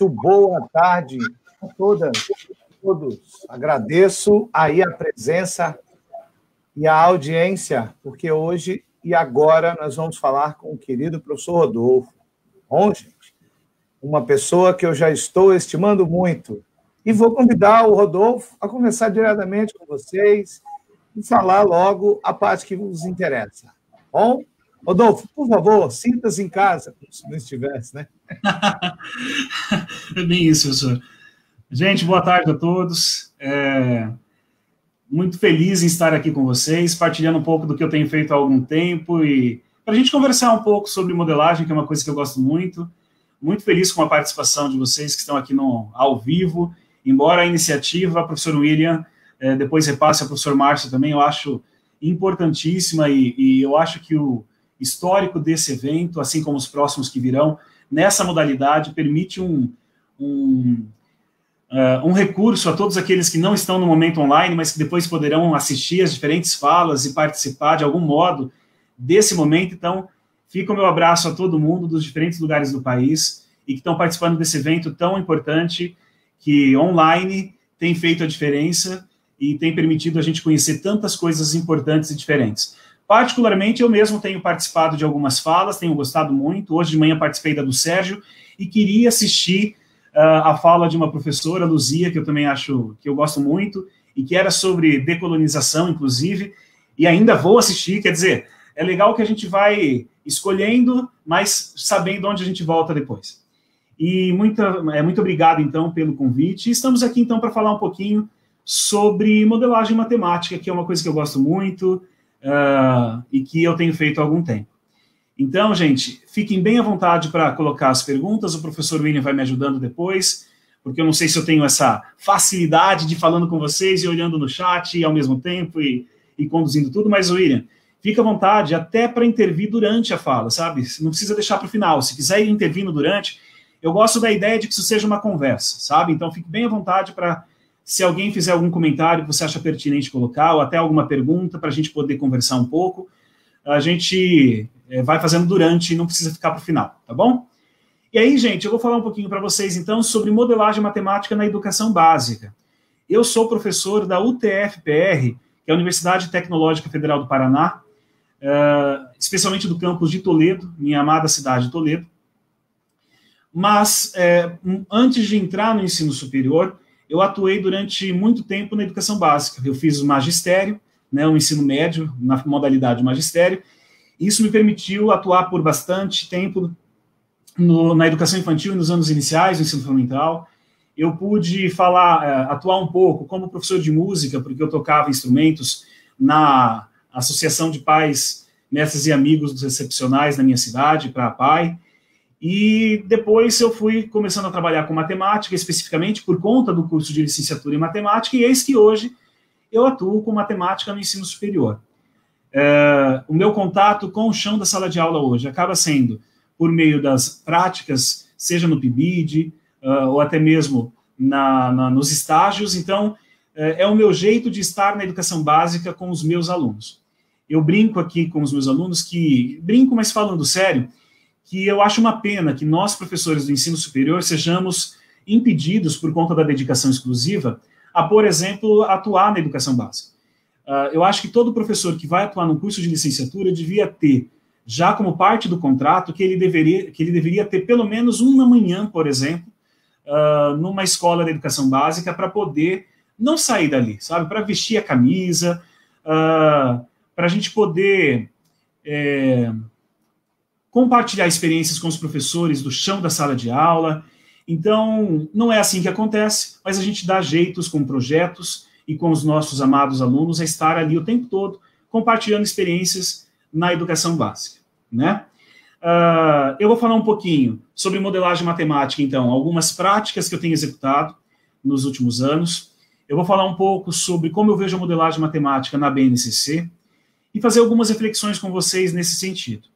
Muito boa tarde a todas a todos. Agradeço aí a presença e a audiência, porque hoje e agora nós vamos falar com o querido professor Rodolfo. Bom, gente, uma pessoa que eu já estou estimando muito. E vou convidar o Rodolfo a conversar diretamente com vocês e falar logo a parte que vos interessa. Bom? Rodolfo, por favor, sinta-se em casa, se não estivesse, né? é bem isso, professor. Gente, boa tarde a todos. É... Muito feliz em estar aqui com vocês, partilhando um pouco do que eu tenho feito há algum tempo e para a gente conversar um pouco sobre modelagem, que é uma coisa que eu gosto muito. Muito feliz com a participação de vocês que estão aqui no, ao vivo. Embora a iniciativa, professor William, é, depois repasse a professor Márcio também, eu acho importantíssima e, e eu acho que o, histórico desse evento, assim como os próximos que virão, nessa modalidade, permite um, um, uh, um recurso a todos aqueles que não estão no momento online, mas que depois poderão assistir as diferentes falas e participar de algum modo desse momento. Então, fica o meu abraço a todo mundo dos diferentes lugares do país e que estão participando desse evento tão importante que online tem feito a diferença e tem permitido a gente conhecer tantas coisas importantes e diferentes. Particularmente, eu mesmo tenho participado de algumas falas, tenho gostado muito. Hoje de manhã participei da do Sérgio e queria assistir uh, a fala de uma professora, Luzia, que eu também acho que eu gosto muito, e que era sobre decolonização, inclusive, e ainda vou assistir. Quer dizer, é legal que a gente vai escolhendo, mas sabendo onde a gente volta depois. E muito, é, muito obrigado, então, pelo convite. Estamos aqui, então, para falar um pouquinho sobre modelagem matemática, que é uma coisa que eu gosto muito uh, e que eu tenho feito há algum tempo. Então, gente, fiquem bem à vontade para colocar as perguntas, o professor William vai me ajudando depois, porque eu não sei se eu tenho essa facilidade de falando com vocês e olhando no chat e ao mesmo tempo e, e conduzindo tudo, mas, William, fica à vontade até para intervir durante a fala, sabe? Não precisa deixar para o final. Se quiser ir intervindo durante, eu gosto da ideia de que isso seja uma conversa, sabe? Então, fique bem à vontade para se alguém fizer algum comentário que você acha pertinente colocar, ou até alguma pergunta para a gente poder conversar um pouco, a gente é, vai fazendo durante, não precisa ficar para o final, tá bom? E aí, gente, eu vou falar um pouquinho para vocês então sobre modelagem matemática na educação básica. Eu sou professor da UTFPR, que é a Universidade Tecnológica Federal do Paraná, é, especialmente do campus de Toledo, minha amada cidade de Toledo. Mas é, antes de entrar no ensino superior, eu atuei durante muito tempo na educação básica. Eu fiz o magistério, né, o ensino médio, na modalidade magistério. Isso me permitiu atuar por bastante tempo no, na educação infantil nos anos iniciais do ensino fundamental. Eu pude falar, é, atuar um pouco como professor de música, porque eu tocava instrumentos na Associação de Pais, Mestres e Amigos dos Recepcionais na minha cidade, para a PAI. E depois eu fui começando a trabalhar com matemática, especificamente por conta do curso de licenciatura em matemática, e eis que hoje eu atuo com matemática no ensino superior. É, o meu contato com o chão da sala de aula hoje acaba sendo por meio das práticas, seja no PIBID, uh, é, ou até mesmo na, na, nos estágios. Então, é, é o meu jeito de estar na educação básica com os meus alunos. Eu brinco aqui com os meus alunos que, brinco, mas falando sério, que eu acho uma pena que nós, professores do ensino superior, sejamos impedidos, por conta da dedicação exclusiva, a, por exemplo, atuar na educação básica. Uh, eu acho que todo professor que vai atuar num curso de licenciatura devia ter, já como parte do contrato, que ele deveria, que ele deveria ter pelo menos uma manhã, por exemplo, uh, numa escola da educação básica, para poder não sair dali, sabe? Para vestir a camisa, uh, ah, para a gente poder. É, compartilhar experiências com os professores do chão da sala de aula. Então, não é assim que acontece, mas a gente dá jeitos com projetos e com os nossos amados alunos a estar ali o tempo todo compartilhando experiências na educação básica, né? Uh, eu vou falar um pouquinho sobre modelagem matemática, então, algumas práticas que eu tenho executado nos últimos anos. Eu vou falar um pouco sobre como eu vejo a modelagem matemática na BNCC e fazer algumas reflexões com vocês nesse sentido.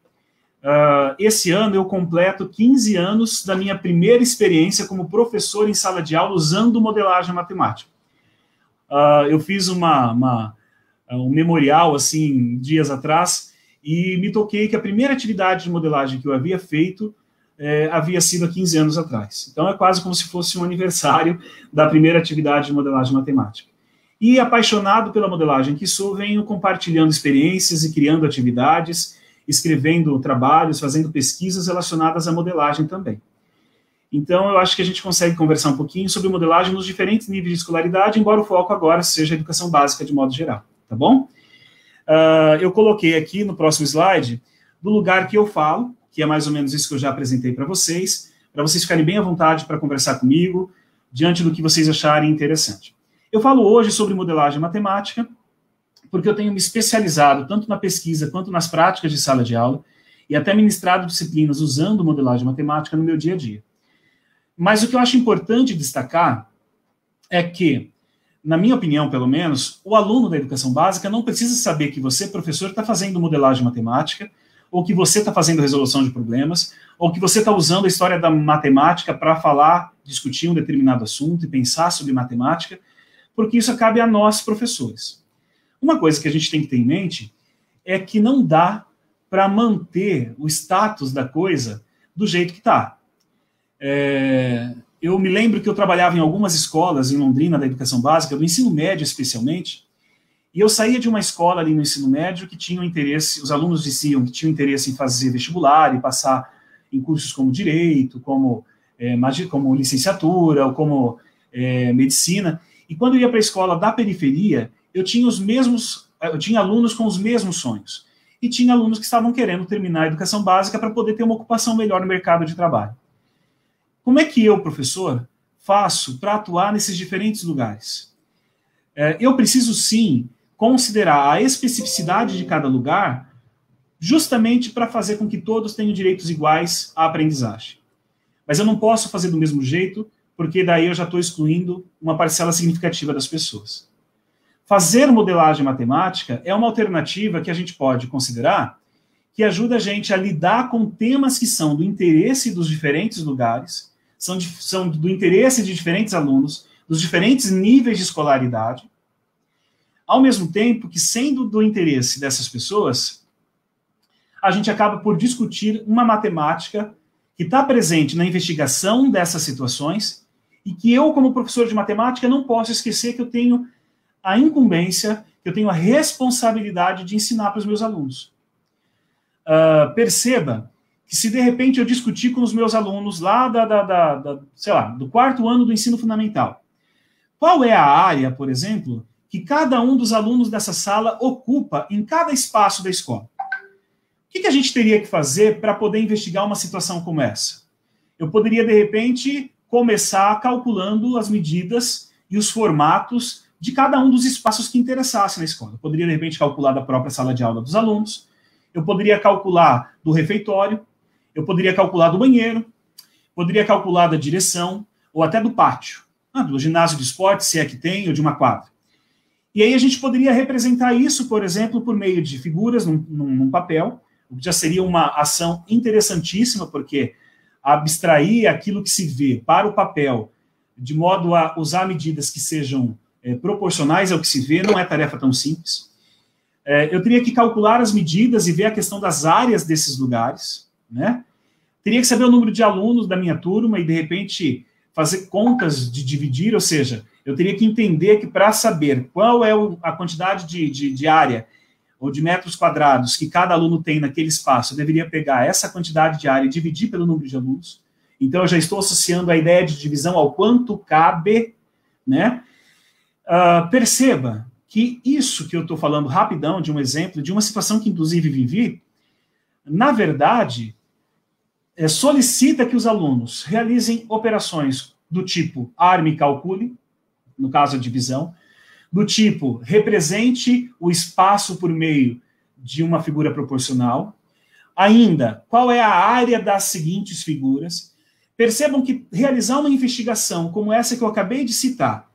Uh, esse ano eu completo 15 anos da minha primeira experiência como professor em sala de aula usando modelagem matemática. Uh, eu fiz uma, uma, um memorial, assim, dias atrás, e me toquei que a primeira atividade de modelagem que eu havia feito eh, havia sido há 15 anos atrás. Então é quase como se fosse um aniversário da primeira atividade de modelagem matemática. E apaixonado pela modelagem que sou, venho compartilhando experiências e criando atividades escrevendo trabalhos, fazendo pesquisas relacionadas à modelagem também. Então, eu acho que a gente consegue conversar um pouquinho sobre modelagem nos diferentes níveis de escolaridade, embora o foco agora seja a educação básica de modo geral, tá bom? Uh, eu coloquei aqui no próximo slide do lugar que eu falo, que é mais ou menos isso que eu já apresentei para vocês, para vocês ficarem bem à vontade para conversar comigo, diante do que vocês acharem interessante. Eu falo hoje sobre modelagem matemática, porque eu tenho me especializado tanto na pesquisa quanto nas práticas de sala de aula e até ministrado disciplinas usando modelagem matemática no meu dia a dia. Mas o que eu acho importante destacar é que, na minha opinião, pelo menos, o aluno da educação básica não precisa saber que você, professor, está fazendo modelagem matemática, ou que você está fazendo resolução de problemas, ou que você está usando a história da matemática para falar, discutir um determinado assunto e pensar sobre matemática, porque isso cabe a nós, professores. Uma coisa que a gente tem que ter em mente é que não dá para manter o status da coisa do jeito que está. É, eu me lembro que eu trabalhava em algumas escolas em Londrina da educação básica, do ensino médio especialmente, e eu saía de uma escola ali no ensino médio que tinha um interesse, os alunos diziam que tinham interesse em fazer vestibular e passar em cursos como direito, como, é, como licenciatura ou como é, medicina. E quando eu ia para a escola da periferia, eu tinha os mesmos, eh, eu tinha alunos com os mesmos sonhos e tinha alunos que estavam querendo terminar a educação básica para poder ter uma ocupação melhor no mercado de trabalho. Como é que eu, professor, faço para atuar nesses diferentes lugares? É, eu preciso sim considerar a especificidade de cada lugar, justamente para fazer com que todos tenham direitos iguais à aprendizagem. Mas eu não posso fazer do mesmo jeito, porque daí eu já estou excluindo uma parcela significativa das pessoas. Fazer modelagem matemática é uma alternativa que a gente pode considerar que ajuda a gente a lidar com temas que são do interesse dos diferentes lugares, são, de, são do interesse de diferentes alunos, dos diferentes níveis de escolaridade, ao mesmo tempo que, sendo do interesse dessas pessoas, a gente acaba por discutir uma matemática que está presente na investigação dessas situações e que eu, como professor de matemática, não posso esquecer que eu tenho a incumbência, eu tenho a responsabilidade de ensinar para os meus alunos. Uh, perceba que se de repente eu discutir com os meus alunos lá da, da, da, da, sei lá, do quarto ano do ensino fundamental, qual é a área, por exemplo, que cada um dos alunos dessa sala ocupa em cada espaço da escola? O que, que a gente teria que fazer para poder investigar uma situação como essa? Eu poderia, de repente, começar calculando as medidas e os formatos de cada um dos espaços que interessasse na escola. Eu poderia, de repente, calcular da própria sala de aula dos alunos, eu poderia calcular do refeitório, eu poderia calcular do banheiro, poderia calcular da direção, ou até do pátio, ah, do ginásio de esporte, se é que tem, ou de uma quadra. E aí a gente poderia representar isso, por exemplo, por meio de figuras num, num, num papel, o que já seria uma ação interessantíssima, porque abstrair aquilo que se vê para o papel, de modo a usar medidas que sejam é, proporcionais ao que se vê, não é tarefa tão simples. É, eu teria que calcular as medidas e ver a questão das áreas desses lugares, né? Teria que saber o número de alunos da minha turma e, de repente, fazer contas de dividir, ou seja, eu teria que entender que para saber qual é a quantidade de, de, de, área ou de metros quadrados que cada aluno tem naquele espaço, eu deveria pegar essa quantidade de área e dividir pelo número de alunos. Então, eu já estou associando a ideia de divisão ao quanto cabe, né? uh, perceba que isso que eu estou falando rapidão de um exemplo, de uma situação que inclusive vivi, na verdade, é, solicita que os alunos realizem operações do tipo arme e calcule, no caso a divisão, do tipo represente o espaço por meio de uma figura proporcional, ainda qual é a área das seguintes figuras. Percebam que realizar uma investigação como essa que eu acabei de citar,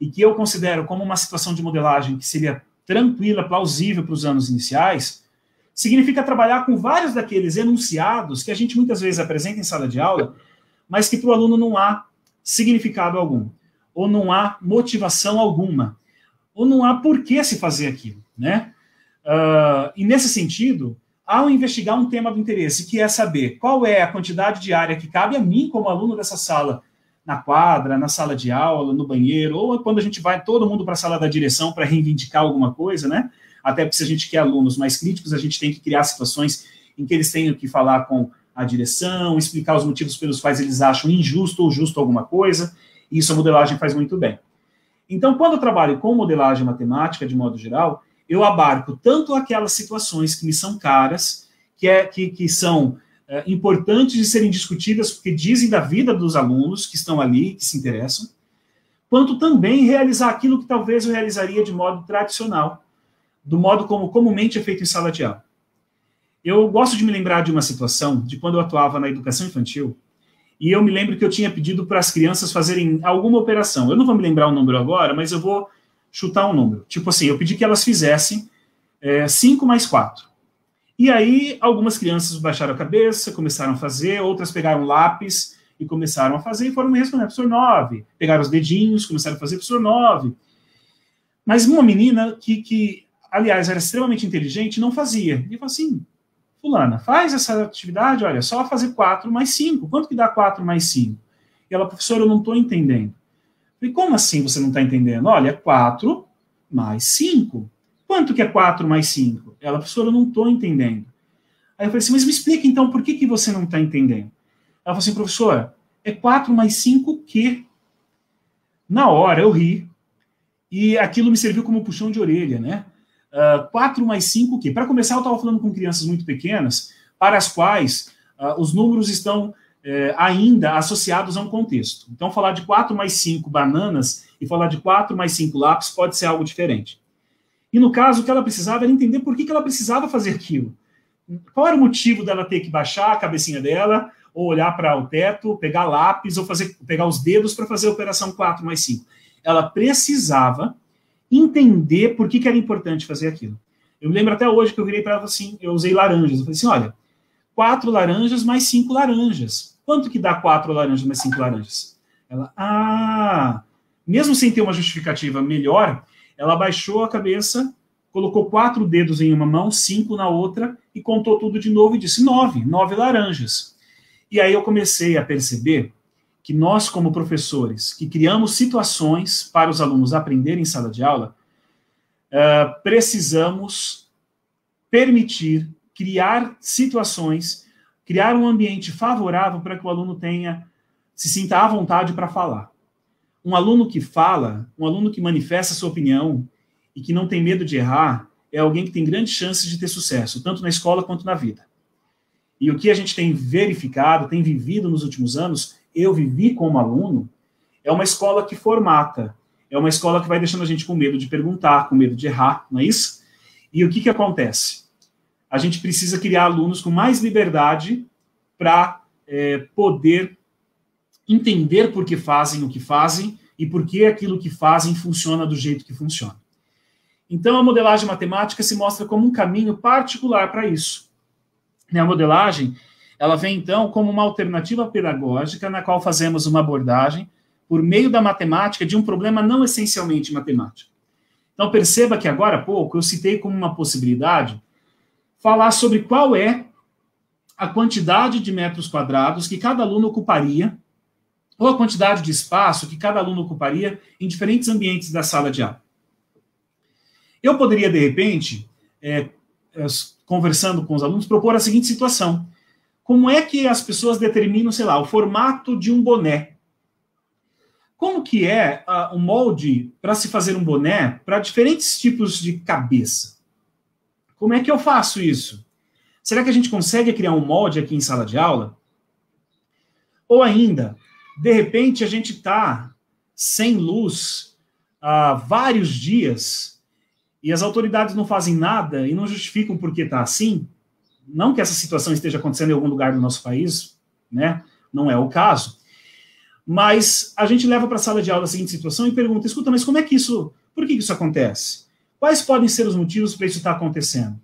e que eu considero como uma situação de modelagem que seria tranquila, plausível para os anos iniciais, significa trabalhar com vários daqueles enunciados que a gente muitas vezes apresenta em sala de aula, mas que para o aluno não há significado algum, ou não há motivação alguma, ou não há por que se fazer aquilo, né? Uh, e nesse sentido, ao investigar um tema do interesse, que é saber qual é a quantidade de área que cabe a mim, como aluno dessa sala, na quadra, na sala de aula, no banheiro, ou quando a gente vai todo mundo para a sala da direção para reivindicar alguma coisa, né? Até porque se a gente quer alunos mais críticos, a gente tem que criar situações em que eles tenham que falar com a direção, explicar os motivos pelos quais eles acham injusto ou justo alguma coisa. E isso a modelagem faz muito bem. Então, quando eu trabalho com modelagem matemática, de modo geral, eu abarco tanto aquelas situações que me são caras, que, é, que, que são é, importantes de serem discutidas, porque dizem da vida dos alunos que estão ali, que se interessam, quanto também realizar aquilo que talvez eu realizaria de modo tradicional, do modo como comumente é feito em sala de aula. Eu gosto de me lembrar de uma situação de quando eu atuava na educação infantil, e eu me lembro que eu tinha pedido para as crianças fazerem alguma operação. Eu não vou me lembrar o número agora, mas eu vou chutar um número. Tipo assim, eu pedi que elas fizessem é, mais 4. E aí, algumas crianças baixaram a cabeça, começaram a fazer, outras pegaram lápis e começaram a fazer e foram para o né, professor 9. Pegaram os dedinhos, começaram a fazer, professor 9. Mas uma menina que, que aliás, era extremamente inteligente, não fazia. E eu falei assim, fulana, faz essa atividade, olha, só fazer 4 mais 5. Quanto que dá 4 mais 5? E ela, professor, eu não estou entendendo. Eu falei, como assim você não está entendendo? Olha, 4 mais 5. Quanto que é 4 mais 5? Ela, professora, eu não estou entendendo. Aí eu falei assim, mas me explica então por que, que você não está entendendo. Ela falou assim, professor, é 4 mais 5 que. Na hora eu ri, e aquilo me serviu como puxão de orelha, né? Uh, ah, 4 mais 5 que. Para começar, eu estava falando com crianças muito pequenas, para as quais uh, os números estão eh, ainda associados a um contexto. Então, falar de 4 mais 5 bananas e falar de 4 mais 5 lápis pode ser algo diferente. E no caso, o que ela precisava era entender por que, que ela precisava fazer aquilo. Qual era o motivo dela ter que baixar a cabecinha dela, ou olhar para o teto, pegar lápis, ou fazer, pegar os dedos para fazer a operação 4 mais 5. Ela precisava entender por que, que era importante fazer aquilo. Eu me lembro até hoje que eu virei para ela assim, eu usei laranjas. Eu falei assim, olha, quatro laranjas mais cinco laranjas. Quanto que dá quatro laranjas mais cinco laranjas? Ela, ah, mesmo sem ter uma justificativa melhor, ela baixou a cabeça, colocou quatro dedos em uma mão, cinco na outra, e contou tudo de novo e disse nove, nove laranjas. E aí eu comecei a perceber que nós, como professores, que criamos situações para os alunos aprenderem em sala de aula, uh, precisamos permitir criar situações, criar um ambiente favorável para que o aluno tenha se sinta à vontade para falar um aluno que fala, um aluno que manifesta sua opinião e que não tem medo de errar, é alguém que tem grandes chances de ter sucesso, tanto na escola quanto na vida. E o que a gente tem verificado, tem vivido nos últimos anos, eu vivi como aluno, é uma escola que formata, é uma escola que vai deixando a gente com medo de perguntar, com medo de errar, não é isso? E o que, que acontece? A gente precisa criar alunos com mais liberdade para é, eh, poder entender por que fazem o que fazem e por que aquilo que fazem funciona do jeito que funciona. Então, a modelagem matemática se mostra como um caminho particular para isso. Né, a modelagem ela vem, então, como uma alternativa pedagógica na qual fazemos uma abordagem por meio da matemática de um problema não essencialmente matemático. Então, perceba que agora há pouco eu citei como uma possibilidade falar sobre qual é a quantidade de metros quadrados que cada aluno ocuparia ou a quantidade de espaço que cada aluno ocuparia em diferentes ambientes da sala de aula. Eu poderia, de repente, é, é conversando com os alunos, propor a seguinte situação: como é que as pessoas determinam, sei lá, o formato de um boné? Como que é o uh, um molde para se fazer um boné para diferentes tipos de cabeça? Como é que eu faço isso? Será que a gente consegue criar um molde aqui em sala de aula? Ou ainda, de repente a gente está sem luz há vários dias e as autoridades não fazem nada e não justificam por que está assim, não que essa situação esteja acontecendo em algum lugar do nosso país, né? Não é o caso. Mas a gente leva para a sala de aula a seguinte situação e pergunta: escuta, mas como é que isso, por que isso acontece? Quais podem ser os motivos para isso estar tá acontecendo?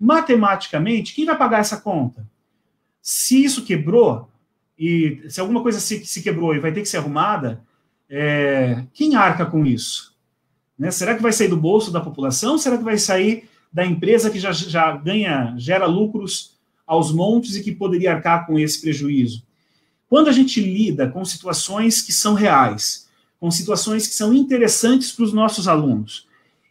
Matematicamente, quem vai pagar essa conta? Se isso quebrou, e se alguma coisa se, se quebrou e vai ter que ser arrumada, é, quem arca com isso? Né? Será que vai sair do bolso da população? Será que vai sair da empresa que já, já ganha, gera lucros aos montes e que poderia arcar com esse prejuízo? Quando a gente lida com situações que são reais, com situações que são interessantes para os nossos alunos,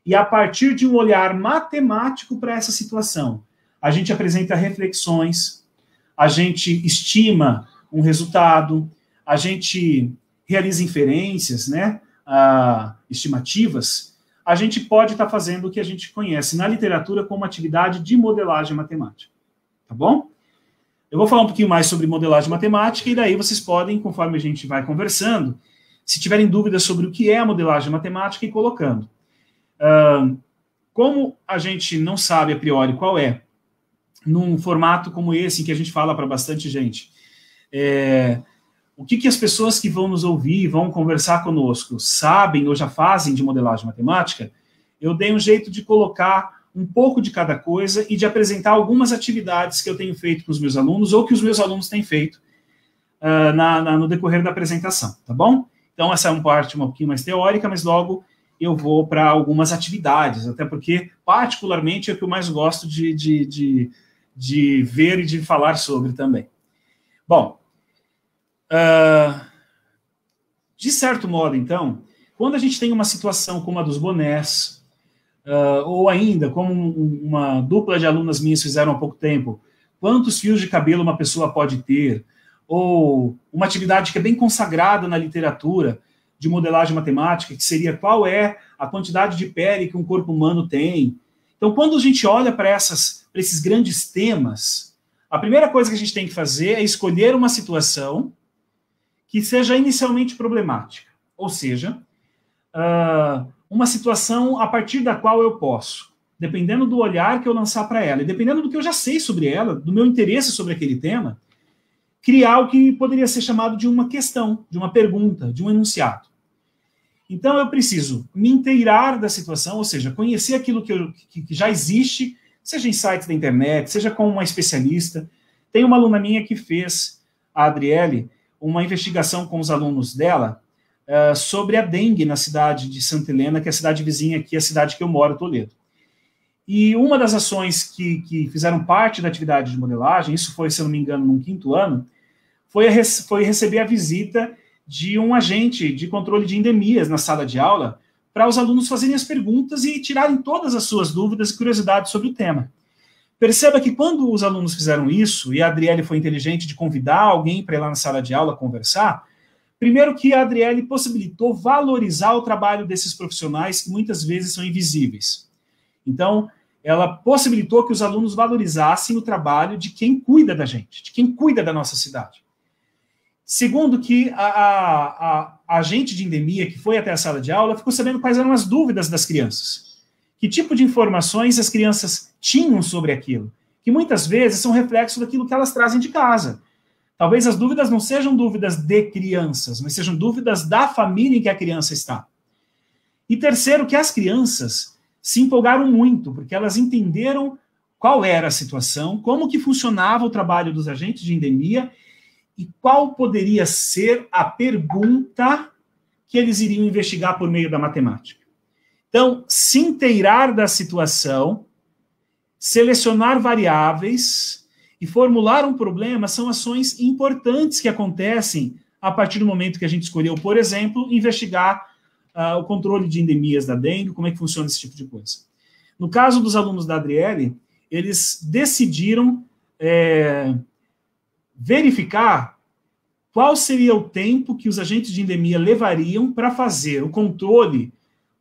e a partir de um olhar matemático para essa situação, a gente apresenta reflexões, a gente estima um resultado, a gente realiza inferências, né, ah, estimativas, a gente pode estar tá fazendo o que a gente conhece na literatura como atividade de modelagem matemática. Tá bom? Eu vou falar um pouquinho mais sobre modelagem matemática e daí vocês podem, conforme a gente vai conversando, se tiverem dúvidas sobre o que é a modelagem matemática, ir colocando. Ah, como a gente não sabe a priori qual é, num formato como esse, em que a gente fala para bastante gente, é, o que, que as pessoas que vão nos ouvir, vão conversar conosco, sabem ou já fazem de modelagem matemática, eu dei um jeito de colocar um pouco de cada coisa e de apresentar algumas atividades que eu tenho feito com os meus alunos ou que os meus alunos têm feito uh, na, na, no decorrer da apresentação, tá bom? Então, essa é uma parte um pouquinho mais teórica, mas logo eu vou para algumas atividades, até porque, particularmente, é o que eu mais gosto de, de, de, de ver e de falar sobre também. Bom, Uh, de certo modo, então, quando a gente tem uma situação como a dos bonés, uh, ou ainda, como um, uma dupla de alunas minhas fizeram há pouco tempo, quantos fios de cabelo uma pessoa pode ter, ou uma atividade que é bem consagrada na literatura de modelagem matemática, que seria qual é a quantidade de pele que um corpo humano tem. Então, quando a gente olha para esses grandes temas, a primeira coisa que a gente tem que fazer é escolher uma situação que seja inicialmente problemática, ou seja, ah, uma situação a partir da qual eu posso, dependendo do olhar que eu lançar para ela, e dependendo do que eu já sei sobre ela, do meu interesse sobre aquele tema, criar o que poderia ser chamado de uma questão, de uma pergunta, de um enunciado. Então eu preciso me inteirar da situação, ou seja, conhecer aquilo que, eu, que já existe, seja em sites da internet, seja com uma especialista. Tem uma aluna minha que fez, a Adriele, uma investigação com os alunos dela uh, sobre a dengue na cidade de Santa Helena, que é a cidade vizinha aqui, a cidade que eu moro, Toledo. E uma das ações que, que fizeram parte da atividade de modelagem, isso foi, se eu não me engano, no quinto ano, foi, a, foi receber a visita de um agente de controle de endemias na sala de aula para os alunos fazerem as perguntas e tirarem todas as suas dúvidas e curiosidades sobre o tema. Perceba que quando os alunos fizeram isso, e a Adriele foi inteligente de convidar alguém para ir lá na sala de aula conversar, primeiro que a Adriele possibilitou valorizar o trabalho desses profissionais que muitas vezes são invisíveis. Então, ela possibilitou que os alunos valorizassem o trabalho de quem cuida da gente, de quem cuida da nossa cidade. Segundo, que a, a, a agente de endemia que foi até a sala de aula ficou sabendo quais eram as dúvidas das crianças que tipo de informações as crianças tinham sobre aquilo, que muitas vezes são reflexo daquilo que elas trazem de casa. Talvez as dúvidas não sejam dúvidas de crianças, mas sejam dúvidas da família em que a criança está. E terceiro, que as crianças se empolgaram muito, porque elas entenderam qual era a situação, como que funcionava o trabalho dos agentes de endemia e qual poderia ser a pergunta que eles iriam investigar por meio da matemática. Então, se inteirar da situação, selecionar variáveis e formular um problema são ações importantes que acontecem a partir do momento que a gente escolheu, por exemplo, investigar uh, o controle de endemias da dengue, como é que funciona esse tipo de coisa. No caso dos alunos da Adriele, eles decidiram é, verificar qual seria o tempo que os agentes de endemia levariam para fazer o controle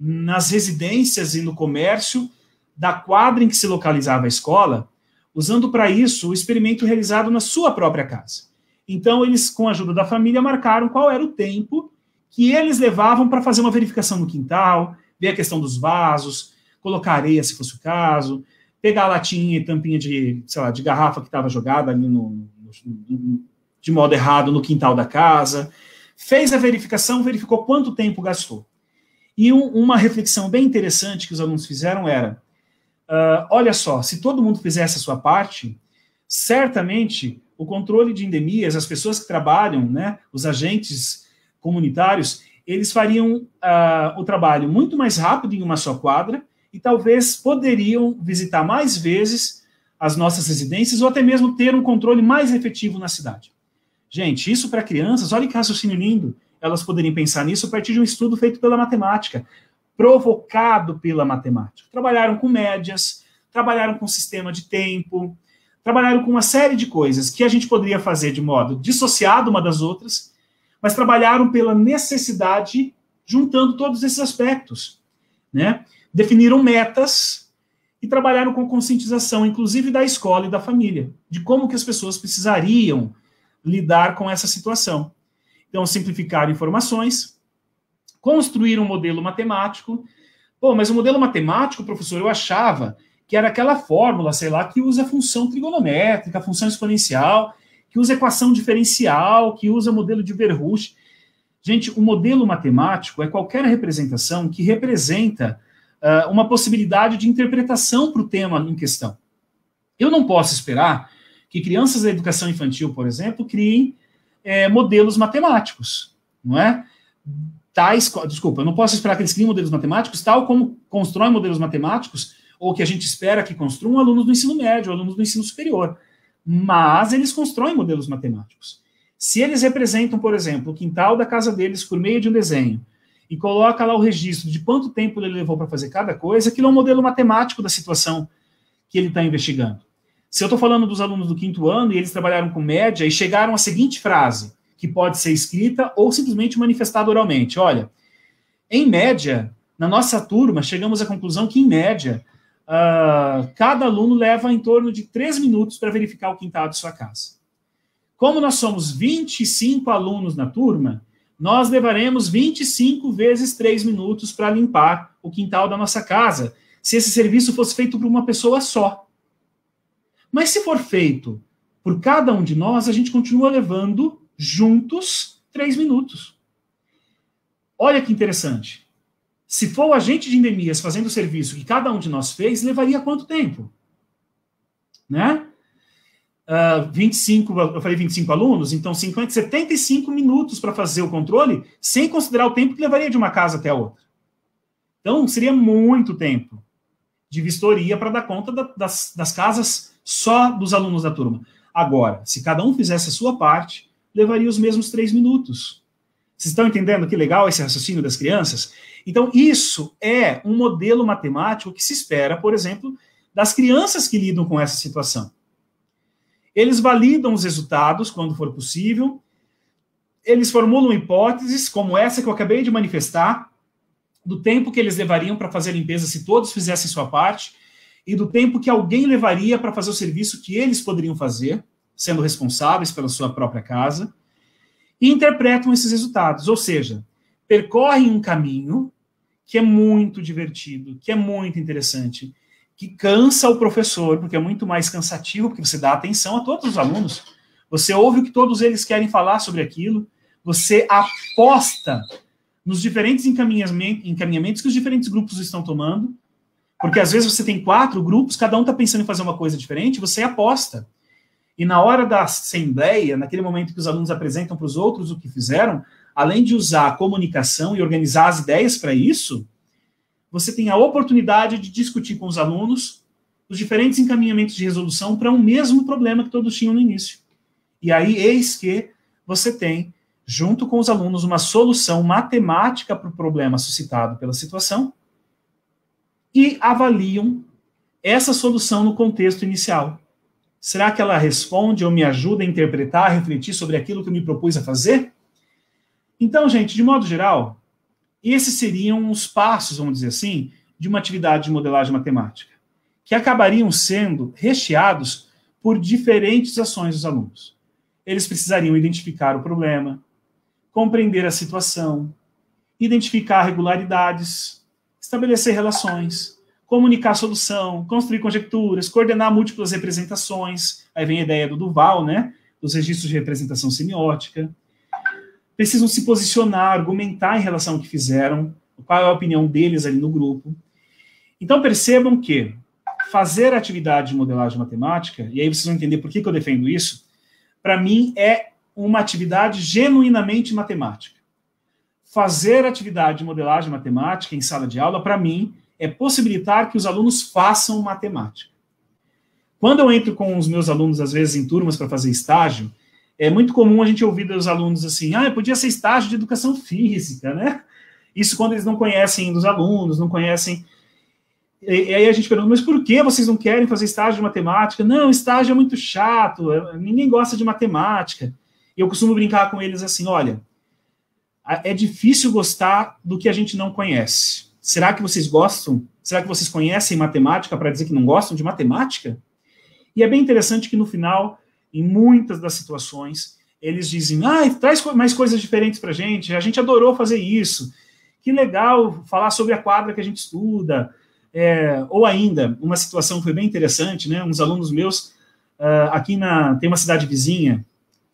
nas residências e no comércio da quadra em que se localizava a escola, usando para isso o experimento realizado na sua própria casa. Então, eles, com a ajuda da família, marcaram qual era o tempo que eles levavam para fazer uma verificação no quintal, ver a questão dos vasos, colocar areia se fosse o caso, pegar a latinha e tampinha de, sei lá, de garrafa que estava jogada ali no, no, de modo errado no quintal da casa. Fez a verificação, verificou quanto tempo gastou. E um, uma reflexão bem interessante que os alunos fizeram era: uh, olha só, se todo mundo fizesse a sua parte, certamente o controle de endemias, as pessoas que trabalham, né, os agentes comunitários, eles fariam uh, o trabalho muito mais rápido em uma só quadra e talvez poderiam visitar mais vezes as nossas residências ou até mesmo ter um controle mais efetivo na cidade. Gente, isso para crianças, olha que raciocínio lindo elas poderiam pensar nisso a partir de um estudo feito pela matemática, provocado pela matemática. Trabalharam com médias, trabalharam com sistema de tempo, trabalharam com uma série de coisas que a gente poderia fazer de modo dissociado uma das outras, mas trabalharam pela necessidade juntando todos esses aspectos, né? Definiram metas e trabalharam com conscientização, inclusive da escola e da família, de como que as pessoas precisariam lidar com essa situação. Então, simplificar informações, construir um modelo matemático. Pô, mas o modelo matemático, professor, eu achava que era aquela fórmula, sei lá, que usa função trigonométrica, função exponencial, que usa equação diferencial, que usa modelo de Verhulst. Gente, o modelo matemático é qualquer representação que representa uh, uma possibilidade de interpretação para o tema em questão. Eu não posso esperar que crianças da educação infantil, por exemplo, criem é, modelos matemáticos, não é? Tais, desculpa, eu não posso esperar que eles criem modelos matemáticos, tal como constroem modelos matemáticos, ou que a gente espera que construam alunos do ensino médio, alunos do ensino superior. Mas eles constroem modelos matemáticos. Se eles representam, por exemplo, o quintal da casa deles por meio de um desenho, e coloca lá o registro de quanto tempo ele levou para fazer cada coisa, aquilo é um modelo matemático da situação que ele está investigando. Se eu estou falando dos alunos do quinto ano e eles trabalharam com média e chegaram à seguinte frase, que pode ser escrita ou simplesmente manifestada oralmente: olha, em média, na nossa turma, chegamos à conclusão que, em média, uh, cada aluno leva em torno de três minutos para verificar o quintal de sua casa. Como nós somos 25 alunos na turma, nós levaremos 25 vezes três minutos para limpar o quintal da nossa casa, se esse serviço fosse feito por uma pessoa só. Mas se for feito por cada um de nós, a gente continua levando juntos três minutos. Olha que interessante. Se for o agente de endemias fazendo o serviço que cada um de nós fez, levaria quanto tempo? Né? Uh, ah, 25, eu falei 25 alunos, então 50, 75 minutos para fazer o controle, sem considerar o tempo que levaria de uma casa até a outra. Então, seria muito tempo de vistoria para dar conta da, das, das casas só dos alunos da turma. Agora, se cada um fizesse a sua parte, levaria os mesmos três minutos. Vocês estão entendendo que legal esse raciocínio das crianças? Então, isso é um modelo matemático que se espera, por exemplo, das crianças que lidam com essa situação. Eles validam os resultados quando for possível, eles formulam hipóteses como essa que eu acabei de manifestar, do tempo que eles levariam para fazer a limpeza se todos fizessem sua parte e do tempo que alguém levaria para fazer o serviço que eles poderiam fazer, sendo responsáveis pela sua própria casa, e interpretam esses resultados, ou seja, percorrem um caminho que é muito divertido, que é muito interessante, que cansa o professor, porque é muito mais cansativo, porque você dá atenção a todos os alunos, você ouve o que todos eles querem falar sobre aquilo, você aposta nos diferentes encaminhamentos que os diferentes grupos estão tomando, porque às vezes você tem quatro grupos, cada um está pensando em fazer uma coisa diferente, você aposta. E na hora da assembleia, naquele momento que os alunos apresentam para os outros o que fizeram, além de usar a comunicação e organizar as ideias para isso, você tem a oportunidade de discutir com os alunos os diferentes encaminhamentos de resolução para um mesmo problema que todos tinham no início. E aí, eis que você tem junto com os alunos, uma solução matemática para o problema suscitado pela situação e avaliam essa solução no contexto inicial. Será que ela responde ou me ajuda a interpretar, a refletir sobre aquilo que eu me propus a fazer? Então, gente, de modo geral, esses seriam os passos, vamos dizer assim, de uma atividade de modelagem matemática, que acabariam sendo recheados por diferentes ações dos alunos. Eles precisariam identificar o problema, compreender a situação, identificar regularidades, estabelecer relações, comunicar solução, construir conjecturas, coordenar múltiplas representações. Aí vem a ideia do Duval, né? Dos registros de representação semiótica. Precisam se posicionar, argumentar em relação ao que fizeram, qual é a opinião deles ali no grupo. Então percebam que fazer atividade de modelagem matemática, e aí vocês vão entender por que, que eu defendo isso, para mim é uma atividade genuinamente matemática. Fazer atividade de modelagem matemática em sala de aula, para mim, é possibilitar que os alunos façam matemática. Quando eu entro com os meus alunos, às vezes, em turmas para fazer estágio, é muito comum a gente ouvir dos alunos assim: ah, podia ser estágio de educação física, né? Isso quando eles não conhecem dos alunos, não conhecem. E, e, aí a gente pergunta, mas por que vocês não querem fazer estágio de matemática? Não, estágio é muito chato, ninguém gosta de matemática. E eu costumo brincar com eles assim: olha, é difícil gostar do que a gente não conhece. Será que vocês gostam? Será que vocês conhecem matemática para dizer que não gostam de matemática? E é bem interessante que no final, em muitas das situações, eles dizem: ah, traz mais coisas diferentes para a gente, a gente adorou fazer isso, que legal falar sobre a quadra que a gente estuda. É, ou ainda, uma situação que foi bem interessante, né? Uns alunos meus, uh, aqui na. tem uma cidade vizinha,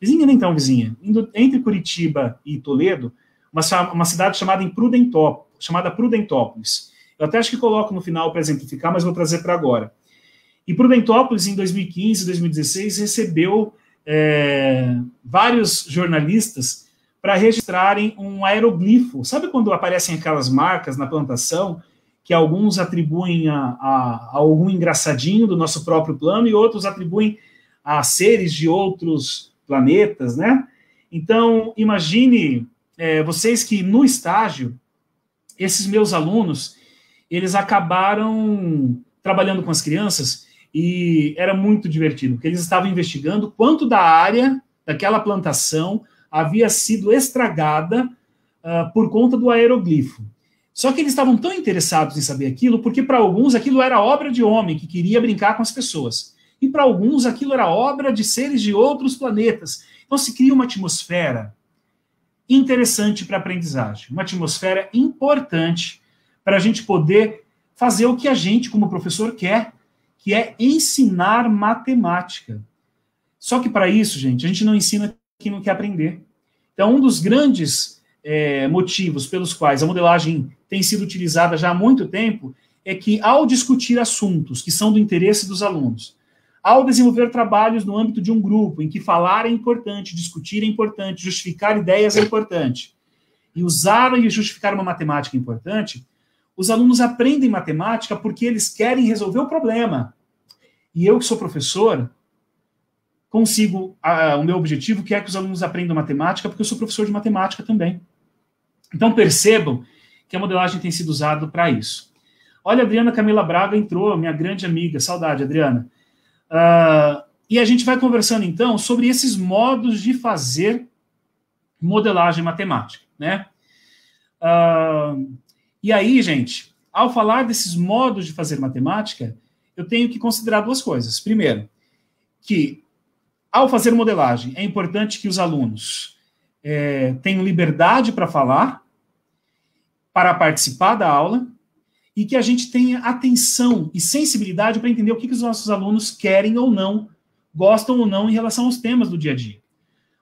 vizinha nem tão vizinha, indo entre Curitiba e Toledo, uma, uma cidade chamada Prudentópolis, chamada Prudentópolis. Eu até acho que coloco no final para exemplificar, mas vou trazer para agora. E Prudentópolis, em 2015, 2016, recebeu é, vários jornalistas para registrarem um aeroglifo. Sabe quando aparecem aquelas marcas na plantação que alguns atribuem a, a, a algum engraçadinho do nosso próprio plano e outros atribuem a seres de outros planetas, né? Então, imagine é, vocês que no estágio, esses meus alunos, eles acabaram trabalhando com as crianças e era muito divertido, porque eles estavam investigando quanto da área daquela plantação havia sido estragada uh, por conta do aeroglifo. Só que eles estavam tão interessados em saber aquilo, porque para alguns aquilo era obra de homem que queria brincar com as pessoas para alguns aquilo era obra de seres de outros planetas. Então se cria uma atmosfera interessante para a aprendizagem, uma atmosfera importante para a gente poder fazer o que a gente, como professor, quer, que é ensinar matemática. Só que para isso, gente, a gente não ensina quem não quer aprender. Então, um dos grandes é, motivos pelos quais a modelagem tem sido utilizada já há muito tempo é que, ao discutir assuntos que são do interesse dos alunos, ao desenvolver trabalhos no âmbito de um grupo em que falar é importante, discutir é importante, justificar ideias é importante, e usar e justificar uma matemática é importante, os alunos aprendem matemática porque eles querem resolver o problema. E eu, que sou professor, consigo o meu objetivo, que é que os alunos aprendam matemática, porque eu sou professor de matemática também. Então percebam que a modelagem tem sido usada para isso. Olha, a Adriana Camila Braga entrou, minha grande amiga, saudade, Adriana. Uh, e a gente vai conversando então sobre esses modos de fazer modelagem matemática, né? Uh, e aí, gente, ao falar desses modos de fazer matemática, eu tenho que considerar duas coisas. Primeiro, que ao fazer modelagem é importante que os alunos é, tenham liberdade para falar, para participar da aula e que a gente tenha atenção e sensibilidade para entender o que, que os nossos alunos querem ou não, gostam ou não em relação aos temas do dia a dia.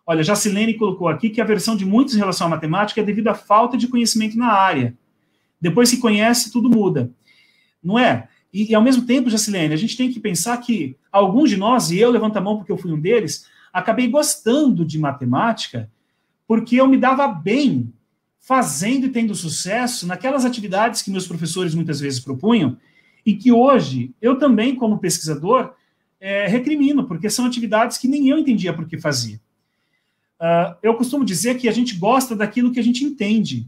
Olha, Jacilene colocou aqui que a versão de muitos em relação à matemática é devido à falta de conhecimento na área. Depois que conhece, tudo muda. Não é? E, e, ao mesmo tempo, Jacilene, a gente tem que pensar que alguns de nós, e eu levanto a mão porque eu fui um deles, acabei gostando de matemática porque eu me dava bem fazendo e tendo sucesso naquelas atividades que meus professores muitas vezes propunham e que hoje eu também, como pesquisador, é, recrimino, porque são atividades que nem eu entendia por que fazia. Uh, eu costumo dizer que a gente gosta daquilo que a gente entende,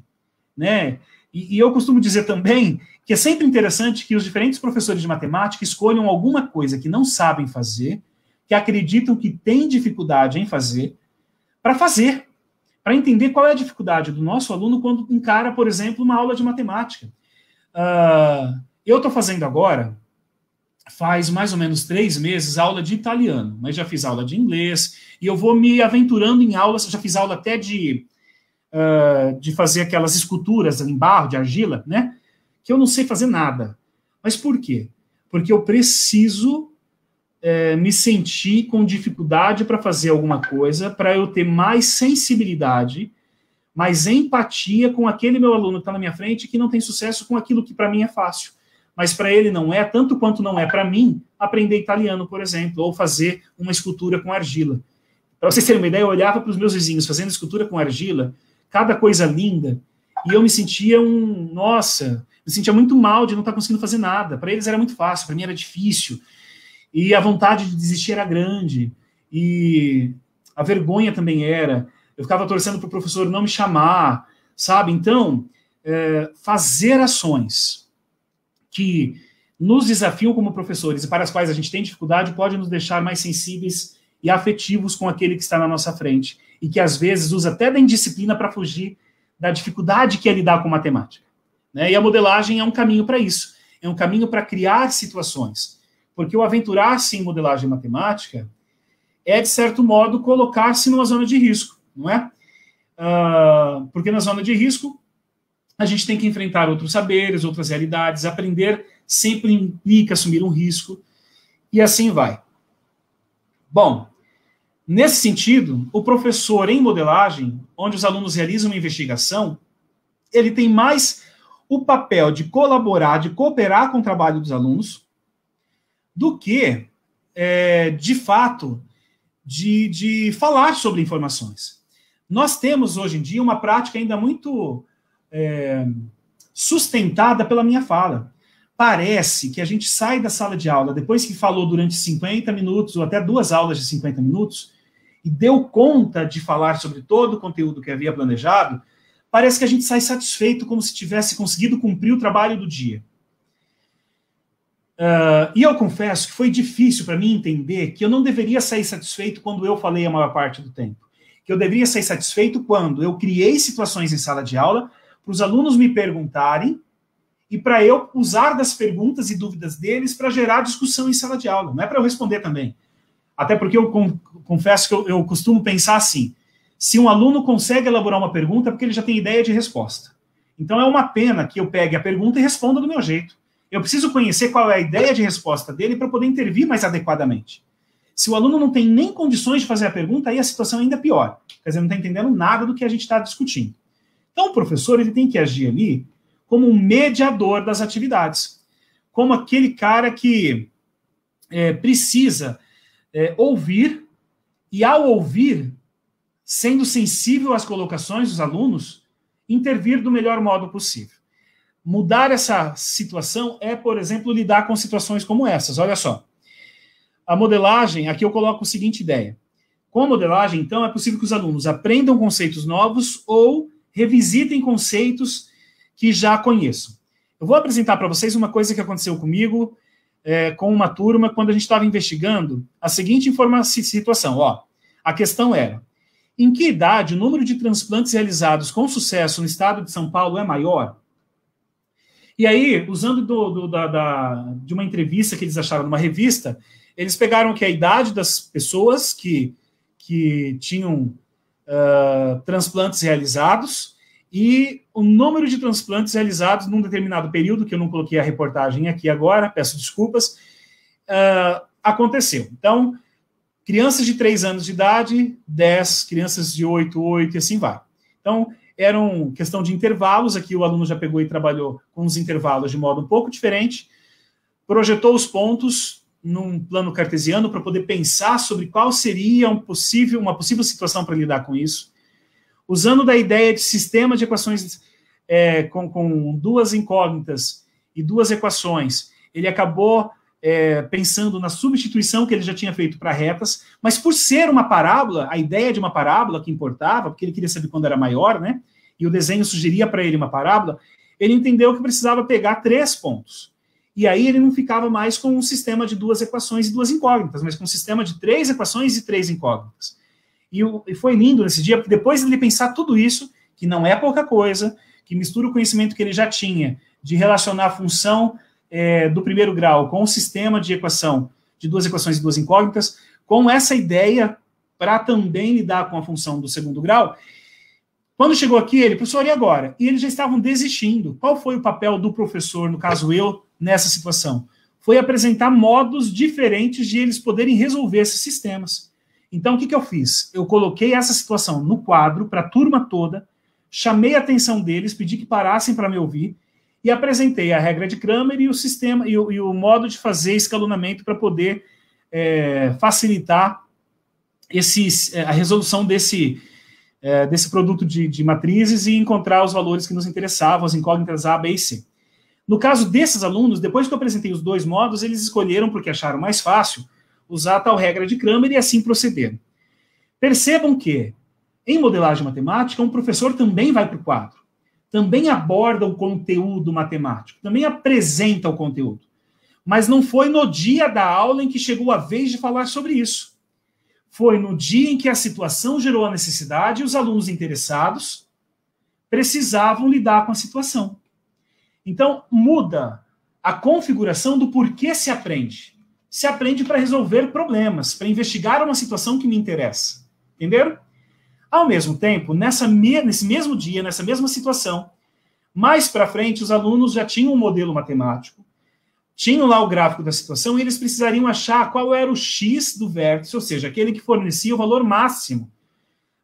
né? E, e eu costumo dizer também que é sempre interessante que os diferentes professores de matemática escolham alguma coisa que não sabem fazer, que acreditam que têm dificuldade em fazer, para fazer, para entender qual é a dificuldade do nosso aluno quando encara, por exemplo, uma aula de matemática. Uh, eu estou fazendo agora, faz mais ou menos três meses, aula de italiano, mas já fiz aula de inglês, e eu vou me aventurando em aulas, já fiz aula até de, uh, de fazer aquelas esculturas em barro, de argila, né? Que eu não sei fazer nada. Mas por quê? Porque eu preciso é, me sentir com dificuldade para fazer alguma coisa, para eu ter mais sensibilidade, mais empatia com aquele meu aluno que está na minha frente que não tem sucesso com aquilo que para mim é fácil. Mas para ele não é, tanto quanto não é para mim, aprender italiano, por exemplo, ou fazer uma escultura com argila. Para vocês terem uma ideia, eu olhava para os meus vizinhos fazendo escultura com argila, cada coisa linda, e eu me sentia um, nossa, me sentia muito mal de não estar tá conseguindo fazer nada. Para eles era muito fácil, para mim era difícil. E a vontade de desistir era grande. E a vergonha também era. Eu ficava torcendo para o professor não me chamar, sabe? Então, é, fazer ações que nos desafiam como professores e para as quais a gente tem dificuldade pode nos deixar mais sensíveis e afetivos com aquele que está na nossa frente e que às vezes usa até da indisciplina para fugir da dificuldade que é lidar com matemática. Né? E a modelagem é um caminho para isso, é um caminho para criar situações porque o aventurar-se em modelagem matemática é, de certo modo, colocar-se numa zona de risco, não é? Uh, porque na zona de risco a gente tem que enfrentar outros saberes, outras realidades, aprender sempre implica assumir um risco, e assim vai. Bom, nesse sentido, o professor em modelagem, onde os alunos realizam uma investigação, ele tem mais o papel de colaborar, de cooperar com o trabalho dos alunos, do que, é, de fato, de, de falar sobre informações. Nós temos hoje em dia uma prática ainda muito é, sustentada pela minha fala. Parece que a gente sai da sala de aula depois que falou durante 50 minutos ou até duas aulas de 50 minutos e deu conta de falar sobre todo o conteúdo que havia planejado, parece que a gente sai satisfeito como se tivesse conseguido cumprir o trabalho do dia. Uh, e eu confesso que foi difícil para mim entender que eu não deveria sair satisfeito quando eu falei a maior parte do tempo. Que eu deveria sair satisfeito quando eu criei situações em sala de aula para os alunos me perguntarem e para eu usar das perguntas e dúvidas deles para gerar discussão em sala de aula. Não é para eu responder também. Até porque eu com, confesso que eu, eu costumo pensar assim: se um aluno consegue elaborar uma pergunta, é porque ele já tem ideia de resposta. Então é uma pena que eu pegue a pergunta e responda do meu jeito. Eu preciso conhecer qual é a ideia de resposta dele para poder intervir mais adequadamente. Se o aluno não tem nem condições de fazer a pergunta, aí a situação é ainda pior. Quer dizer, não está entendendo nada do que a gente está discutindo. Então, o professor ele tem que agir ali como um mediador das atividades, como aquele cara que é, precisa é, ouvir e, ao ouvir, sendo sensível às colocações dos alunos, intervir do melhor modo possível mudar essa situação é, por exemplo, lidar com situações como essas. Olha só. A modelagem, aqui eu coloco a seguinte ideia. Com a modelagem, então, é possível que os alunos aprendam conceitos novos ou revisitem conceitos que já conheçam. Eu vou apresentar para vocês uma coisa que aconteceu comigo é, com uma turma quando a gente estava investigando a seguinte situação. Ó, a questão era: em que idade o número de transplantes realizados com sucesso no estado de São Paulo é maior? E aí, usando do, do, da, da, de uma entrevista que eles acharam numa revista, eles pegaram que é a idade das pessoas que, que tinham uh, transplantes realizados e o número de transplantes realizados num determinado período, que eu não coloquei a reportagem aqui agora, peço desculpas, uh, aconteceu. Então, crianças de 3 anos de idade, 10, crianças de 8, 8 e assim vai. Então, eram questão de intervalos, aqui o aluno já pegou e trabalhou com os intervalos de modo um pouco diferente, projetou os pontos num plano cartesiano para poder pensar sobre qual seria um possível, uma possível situação para lidar com isso, usando da ideia de sistema de equações é, com, com duas incógnitas e duas equações, ele acabou é, pensando na substituição que ele já tinha feito para retas, mas por ser uma parábola, a ideia de uma parábola que importava, porque ele queria saber quando era maior, né? e o desenho sugeria para ele uma parábola, ele entendeu que precisava pegar três pontos. E aí ele não ficava mais com um sistema de duas equações e duas incógnitas, mas com um sistema de três equações e três incógnitas. E, o, e foi lindo nesse dia, porque depois ele pensar tudo isso, que não é pouca coisa, que mistura o conhecimento que ele já tinha de relacionar a função é, do primeiro grau com o sistema de equação de duas equações e duas incógnitas, com essa ideia para também lidar com a função do segundo grau, quando chegou aqui, ele, professor, e agora? E eles já estavam desistindo. Qual foi o papel do professor, no caso eu, nessa situação? Foi apresentar modos diferentes de eles poderem resolver esses sistemas. Então, o que, que eu fiz? Eu coloquei essa situação no quadro para a turma toda, chamei a atenção deles, pedi que parassem para me ouvir e apresentei a regra de Kramer e o sistema e o, e o modo de fazer escalonamento para poder é, facilitar esses, eh, a resolução desse é, desse produto de, de, matrizes e encontrar os valores que nos interessavam, as incógnitas A, B e C. No caso desses alunos, depois que eu apresentei os dois modos, eles escolheram, porque acharam mais fácil, usar a tal regra de Kramer e assim procederam. Percebam que, em modelagem matemática, um professor também vai para o quadro, também aborda o conteúdo matemático, também apresenta o conteúdo. Mas não foi no dia da aula em que chegou a vez de falar sobre isso foi no dia em que a situação gerou a necessidade e os alunos interessados precisavam lidar com a situação. Então, muda a configuração do porquê se aprende. Se aprende para resolver problemas, para investigar uma situação que me interessa. Entenderam? Ao mesmo tempo, nessa me nesse mesmo dia, nessa mesma situação, mais para frente, os alunos já tinham um modelo matemático, tinham lá o gráfico da situação e eles precisariam achar qual era o X do vértice, ou seja, aquele que fornecia o valor máximo,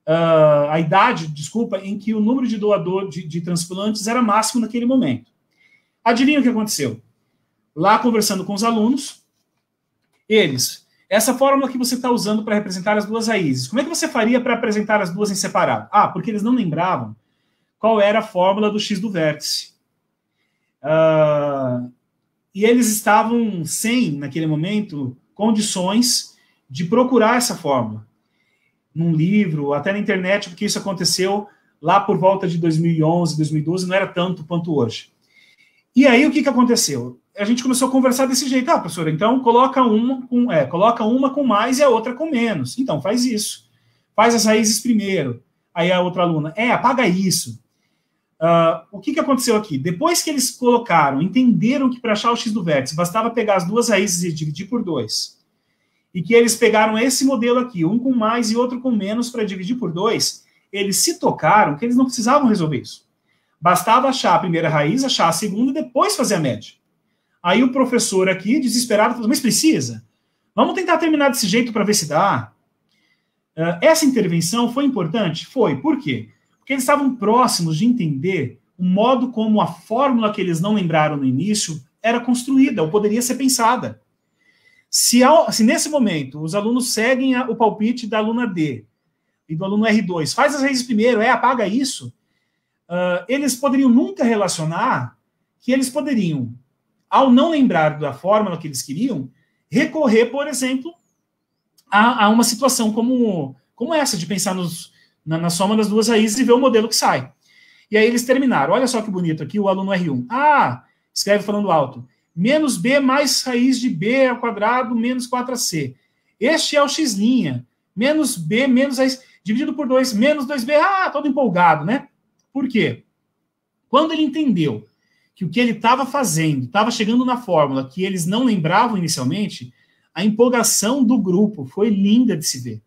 uh, a idade, desculpa, em que o número de doador de, de transplantes era máximo naquele momento. Adivinha o que aconteceu? Lá conversando com os alunos, eles, essa fórmula que você está usando para representar as duas raízes, como é que você faria para apresentar as duas em separado? Ah, porque eles não lembravam qual era a fórmula do x do vértice. Uh, e eles estavam sem, naquele momento, condições de procurar essa fórmula. Num livro, até na internet, porque isso aconteceu lá por volta de 2011, 2012, não era tanto quanto hoje. E aí, o que, que aconteceu? A gente começou a conversar desse jeito. Ah, professora, então coloca uma com, é, coloca uma com mais e a outra com menos. Então, faz isso. Faz as raízes primeiro. Aí a outra aluna, é, apaga isso. Uh, o que, que aconteceu aqui? Depois que eles colocaram, entenderam que para achar o x do vértice bastava pegar as duas raízes e dividir por 2, e que eles pegaram esse modelo aqui, um com mais e outro com menos, para dividir por 2, eles se tocaram que eles não precisavam resolver isso. Bastava achar a primeira raiz, achar a segunda e depois fazer a média. Aí o professor aqui, desesperado, falou: Mas precisa? Vamos tentar terminar desse jeito para ver se dá. Uh, essa intervenção foi importante? Foi. Por quê? porque eles estavam próximos de entender o modo como a fórmula que eles não lembraram no início era construída, ou poderia ser pensada. Se, ao, se nesse momento os alunos seguem a, o palpite da aluna D e do aluno R2, faz as raízes primeiro, é, apaga isso, uh, eles poderiam nunca relacionar que eles poderiam, ao não lembrar da fórmula que eles queriam, recorrer, por exemplo, a, a uma situação como, como essa, de pensar nos, na, na soma das duas raízes e ver o modelo que sai. E aí eles terminaram. Olha só que bonito aqui, o aluno R1. Ah, escreve falando alto. Menos b mais raiz de b ao quadrado menos 4ac. Este é o x'. Menos b menos raiz dividido por 2 menos 2b. Ah, todo empolgado, né? Por quê? Quando ele entendeu que o que ele estava fazendo estava chegando na fórmula que eles não lembravam inicialmente, a empolgação do grupo foi linda de se ver.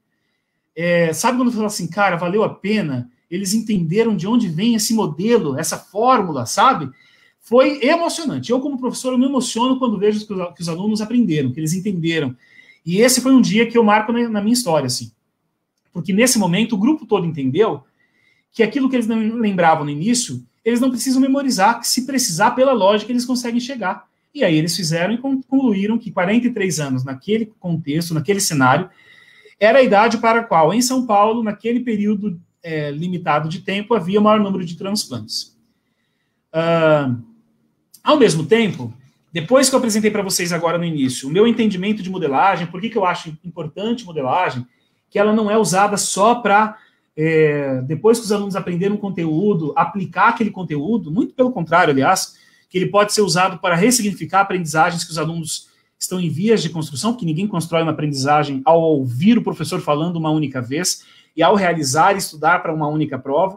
É, sabe quando fala assim, cara, valeu a pena? Eles entenderam de onde vem esse modelo, essa fórmula, sabe? Foi emocionante. Eu, como professor, eu me emociono quando vejo que os, que os alunos aprenderam, que eles entenderam. E esse foi um dia que eu marco na, na minha história, assim. Porque nesse momento o grupo todo entendeu que aquilo que eles não lembravam no início, eles não precisam memorizar, que se precisar, pela lógica, eles conseguem chegar. E aí eles fizeram e concluíram que 43 anos naquele contexto, naquele cenário, era a idade para a qual, em São Paulo, naquele período é, limitado de tempo, havia maior número de transplantes. Uh, ao mesmo tempo, depois que eu apresentei para vocês agora no início, o meu entendimento de modelagem, por que, que eu acho importante modelagem, que ela não é usada só para, é, depois que os alunos aprenderem um conteúdo, aplicar aquele conteúdo, muito pelo contrário, aliás, que ele pode ser usado para ressignificar aprendizagens que os alunos estão em vias de construção, que ninguém constrói uma aprendizagem ao ouvir o professor falando uma única vez e ao realizar e estudar para uma única prova.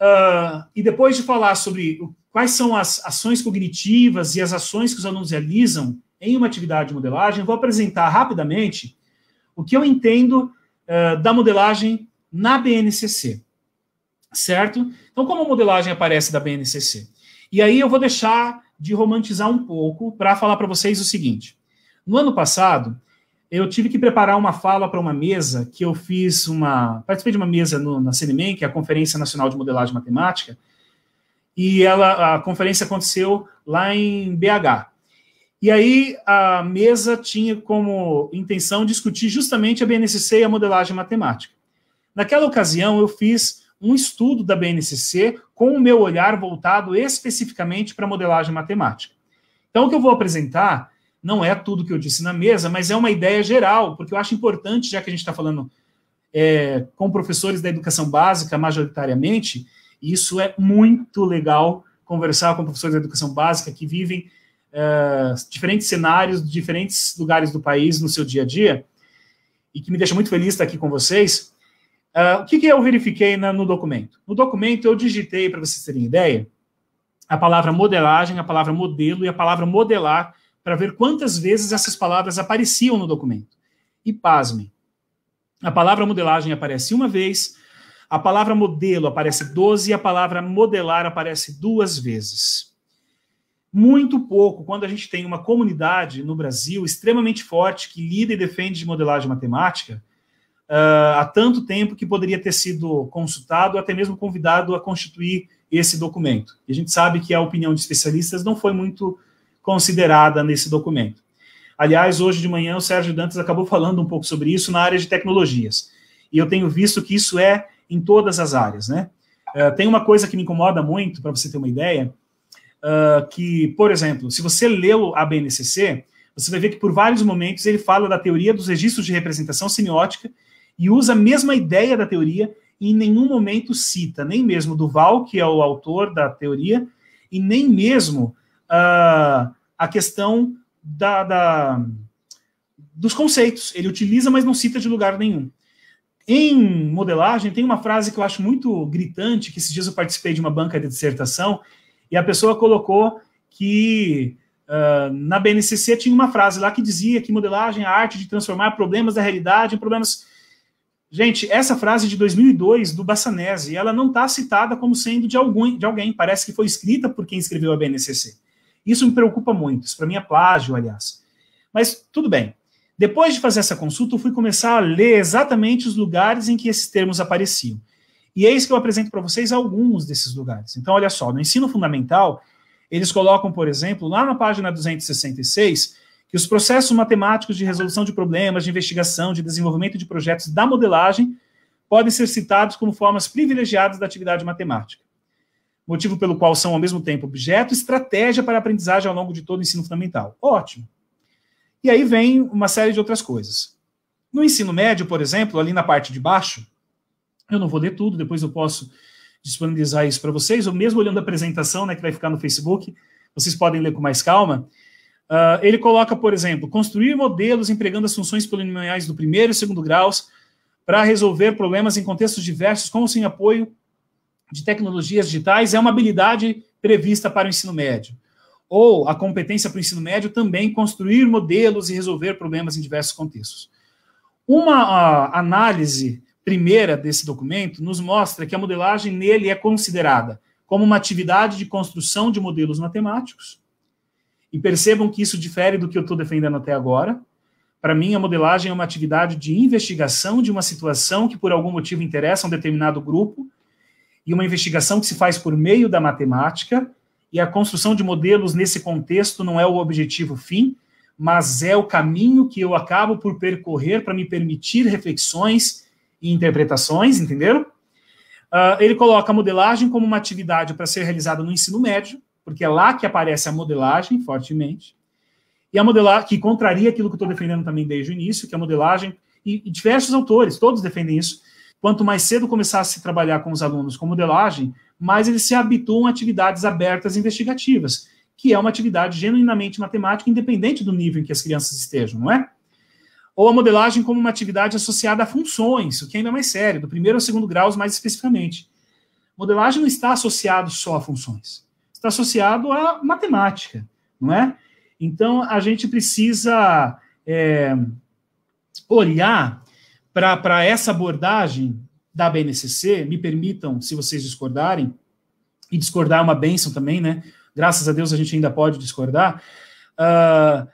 Uh, e depois de falar sobre quais são as ações cognitivas e as ações que os alunos realizam em uma atividade de modelagem, vou apresentar rapidamente o que eu entendo uh, da modelagem na BNCC, certo? Então, como a modelagem aparece da BNCC? E aí eu vou deixar de romantizar um pouco para falar para vocês o seguinte. No ano passado, eu tive que preparar uma fala para uma mesa que eu fiz uma. Participei de uma mesa no, na CNMEM, que é a Conferência Nacional de Modelagem Matemática, e ela, a conferência aconteceu lá em BH. E aí a mesa tinha como intenção discutir justamente a BNCC e a modelagem matemática. Naquela ocasião, eu fiz um estudo da BNCC com o meu olhar voltado especificamente para modelagem matemática. Então, o que eu vou apresentar não é tudo que eu disse na mesa, mas é uma ideia geral, porque eu acho importante, já que a gente está falando é, com professores da educação básica majoritariamente, isso é muito legal conversar com professores da educação básica que vivem é, diferentes cenários, diferentes lugares do país no seu dia a dia, e que me deixa muito feliz estar aqui com vocês. Ah, o que, que, eu verifiquei na, no documento? No documento eu digitei, para vocês terem ideia, a palavra modelagem, a palavra modelo e a palavra modelar, para ver quantas vezes essas palavras apareciam no documento. E pasmem, a palavra modelagem aparece uma vez, a palavra modelo aparece 12 e a palavra modelar aparece duas vezes. Muito pouco quando a gente tem uma comunidade no Brasil extremamente forte que lida e defende de modelagem matemática uh, há tanto tempo que poderia ter sido consultado, até mesmo convidado a constituir esse documento. E a gente sabe que a opinião de especialistas não foi muito considerada nesse documento. Aliás, hoje de manhã o Sérgio Dantas acabou falando um pouco sobre isso na área de tecnologias. E eu tenho visto que isso é em todas as áreas, né? Uh, tem uma coisa que me incomoda muito, para você ter uma ideia, uh, que, por exemplo, se você leu a BNCC, você vai ver que por vários momentos ele fala da teoria dos registros de representação semiótica e usa a mesma ideia da teoria e em nenhum momento cita, nem mesmo Duval, que é o autor da teoria, e nem mesmo uh, a questão da, da, dos conceitos. Ele utiliza, mas não cita de lugar nenhum. Em modelagem, tem uma frase que eu acho muito gritante, que esses dias eu participei de uma banca de dissertação, e a pessoa colocou que uh, na BNCC tinha uma frase lá que dizia que modelagem é a arte de transformar problemas da realidade em problemas Gente, essa frase de 2002 do Bassanese, ela não está citada como sendo de alguém, de alguém. Parece que foi escrita por quem escreveu a BNCC. Isso me preocupa muito. Isso para mim é plágio, aliás. Mas tudo bem. Depois de fazer essa consulta, eu fui começar a ler exatamente os lugares em que esses termos apareciam. E eis que eu apresento para vocês alguns desses lugares. Então, olha só, no ensino fundamental, eles colocam, por exemplo, lá na página 266, que os processos matemáticos de resolução de problemas, de investigação, de desenvolvimento de projetos da modelagem podem ser citados como formas privilegiadas da atividade matemática. Motivo pelo qual são, ao mesmo tempo, objeto e estratégia para a aprendizagem ao longo de todo o ensino fundamental. Ótimo. E aí vem uma série de outras coisas. No ensino médio, por exemplo, ali na parte de baixo, eu não vou ler tudo, depois eu posso disponibilizar isso para vocês, ou mesmo olhando a apresentação, né, que vai ficar no Facebook, vocês podem ler com mais calma. Uh, ele coloca, por exemplo, construir modelos empregando as funções polinomiais do primeiro e segundo graus para resolver problemas em contextos diversos, com ou sem apoio de tecnologias digitais, é uma habilidade prevista para o ensino médio. Ou a competência para o ensino médio também construir modelos e resolver problemas em diversos contextos. Uma uh, análise primeira desse documento nos mostra que a modelagem nele é considerada como uma atividade de construção de modelos matemáticos, e percebam que isso difere do que eu estou defendendo até agora. Para mim, a modelagem é uma atividade de investigação de uma situação que, por algum motivo, interessa a um determinado grupo, e uma investigação que se faz por meio da matemática, e a construção de modelos nesse contexto não é o objetivo fim, mas é o caminho que eu acabo por percorrer para me permitir reflexões e interpretações, entenderam? Uh, ele coloca a modelagem como uma atividade para ser realizada no ensino médio, porque é lá que aparece a modelagem fortemente, e a modelagem que contraria aquilo que eu estou defendendo também desde o início, que é a modelagem, e, e diversos autores, todos defendem isso, quanto mais cedo começar a se trabalhar com os alunos com modelagem, mais eles se habituam a atividades abertas investigativas, que é uma atividade genuinamente matemática, independente do nível em que as crianças estejam, não é? Ou a modelagem como uma atividade associada a funções, o que é ainda é mais sério, do primeiro ao segundo grau, mais especificamente. Modelagem não está associado só a funções está associado à matemática, não é? Então, a gente precisa é, olhar para essa abordagem da BNCC, me permitam, se vocês discordarem, e discordar é uma bênção também, né? Graças a Deus a gente ainda pode discordar. Uh,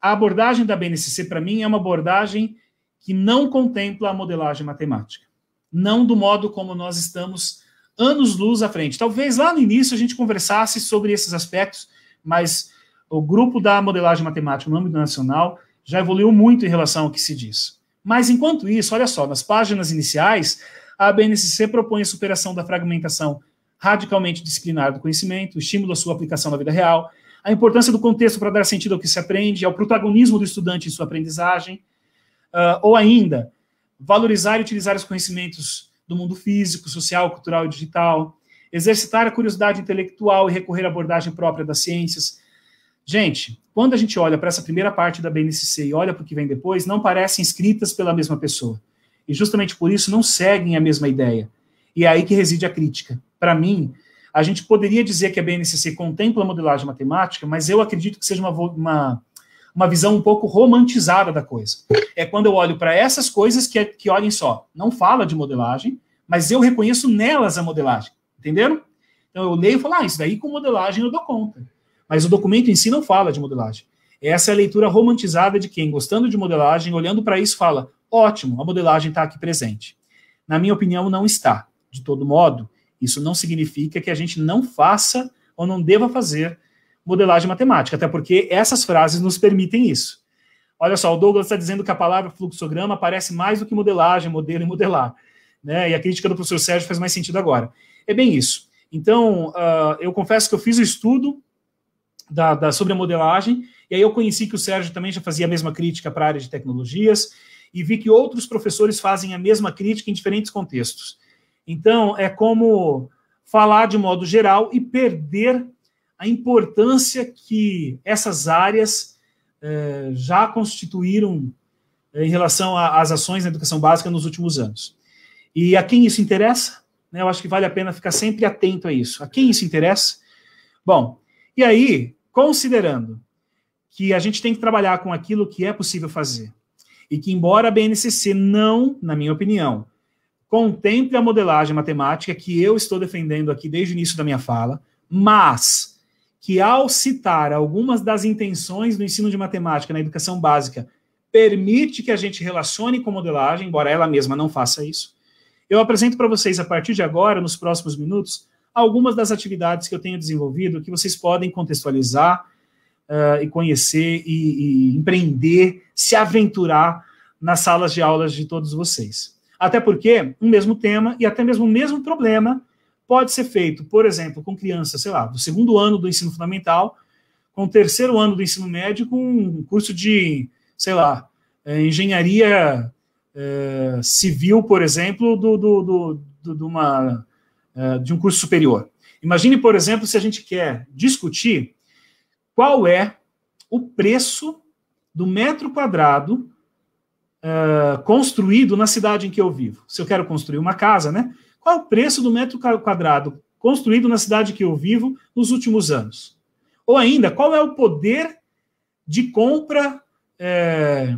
a abordagem da BNCC, para mim, é uma abordagem que não contempla a modelagem matemática. Não do modo como nós estamos anos-luz à frente. Talvez lá no início a gente conversasse sobre esses aspectos, mas o grupo da modelagem matemática no âmbito nacional já evoluiu muito em relação ao que se diz. Mas enquanto isso, olha só, nas páginas iniciais, a BNCC propõe a superação da fragmentação radicalmente disciplinar do conhecimento, estímulo à sua aplicação na vida real, a importância do contexto para dar sentido ao que se aprende, ao protagonismo do estudante em sua aprendizagem, uh, ou ainda, valorizar e utilizar os conhecimentos do mundo físico, social, cultural e digital, exercitar a curiosidade intelectual e recorrer à abordagem própria das ciências. Gente, quando a gente olha para essa primeira parte da BNCC e olha para o que vem depois, não parecem escritas pela mesma pessoa. E justamente por isso não seguem a mesma ideia. E é aí que reside a crítica. Para mim, a gente poderia dizer que a BNCC contempla a modelagem matemática, mas eu acredito que seja uma, uma uma visão um pouco romantizada da coisa. É quando eu olho para essas coisas que, é, que, olhem só, não fala de modelagem, mas eu reconheço nelas a modelagem. Entenderam? Então eu leio e falo, ah, isso daí com modelagem eu dou conta. Mas o documento em si não fala de modelagem. Essa é a leitura romantizada de quem, gostando de modelagem, olhando para isso, fala: ótimo, a modelagem está aqui presente. Na minha opinião, não está. De todo modo, isso não significa que a gente não faça ou não deva fazer modelagem matemática, até porque essas frases nos permitem isso. Olha só, o Douglas está dizendo que a palavra fluxograma aparece mais do que modelagem, modelo e modelar. Né? E a crítica do professor Sérgio faz mais sentido agora. É bem isso. Então, uh, eu confesso que eu fiz o estudo da, da, sobre a modelagem, e aí eu conheci que o Sérgio também já fazia a mesma crítica para a área de tecnologias, e vi que outros professores fazem a mesma crítica em diferentes contextos. Então, é como falar de modo geral e perder a importância que essas áreas eh, já constituíram eh, em relação às ações na educação básica nos últimos anos. E a quem isso interessa? Né, eu acho que vale a pena ficar sempre atento a isso. A quem isso interessa? Bom, e aí, considerando que a gente tem que trabalhar com aquilo que é possível fazer, e que, embora a BNCC não, na minha opinião, contemple a modelagem matemática que eu estou defendendo aqui desde o início da minha fala, mas que, ao citar algumas das intenções do ensino de matemática na educação básica, permite que a gente relacione com modelagem, embora ela mesma não faça isso. Eu apresento para vocês, a partir de agora, nos próximos minutos, algumas das atividades que eu tenho desenvolvido que vocês podem contextualizar uh, e conhecer e, e empreender, se aventurar nas salas de aulas de todos vocês. Até porque um mesmo tema e até mesmo o mesmo problema pode ser feito, por exemplo, com crianças, sei lá, do segundo ano do ensino fundamental, com o terceiro ano do ensino médio, com um curso de, sei lá, é, engenharia é, civil, por exemplo, do, do, do, do de, uma, é, de um curso superior. Imagine, por exemplo, se a gente quer discutir qual é o preço do metro quadrado é, construído na cidade em que eu vivo. Se eu quero construir uma casa, né? Qual é o preço do metro quadrado construído na cidade que eu vivo nos últimos anos? Ou ainda, qual é o poder de compra é,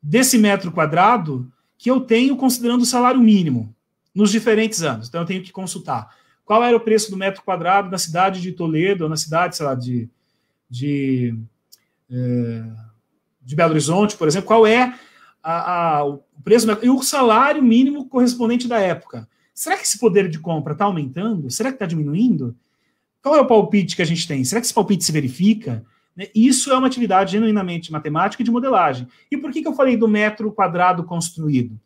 desse metro quadrado que eu tenho considerando o salário mínimo nos diferentes anos? Então, eu tenho que consultar qual era o preço do metro quadrado na cidade de Toledo, ou na cidade, sei lá, de, de, é, de Belo Horizonte, por exemplo, qual é a, a, o preço e o salário mínimo correspondente da época. Será que esse poder de compra está aumentando? Será que está diminuindo? Qual é o palpite que a gente tem? Será que esse palpite se verifica? Né? Isso é uma atividade genuinamente matemática e de modelagem. E por que, eu falei do metro quadrado construído?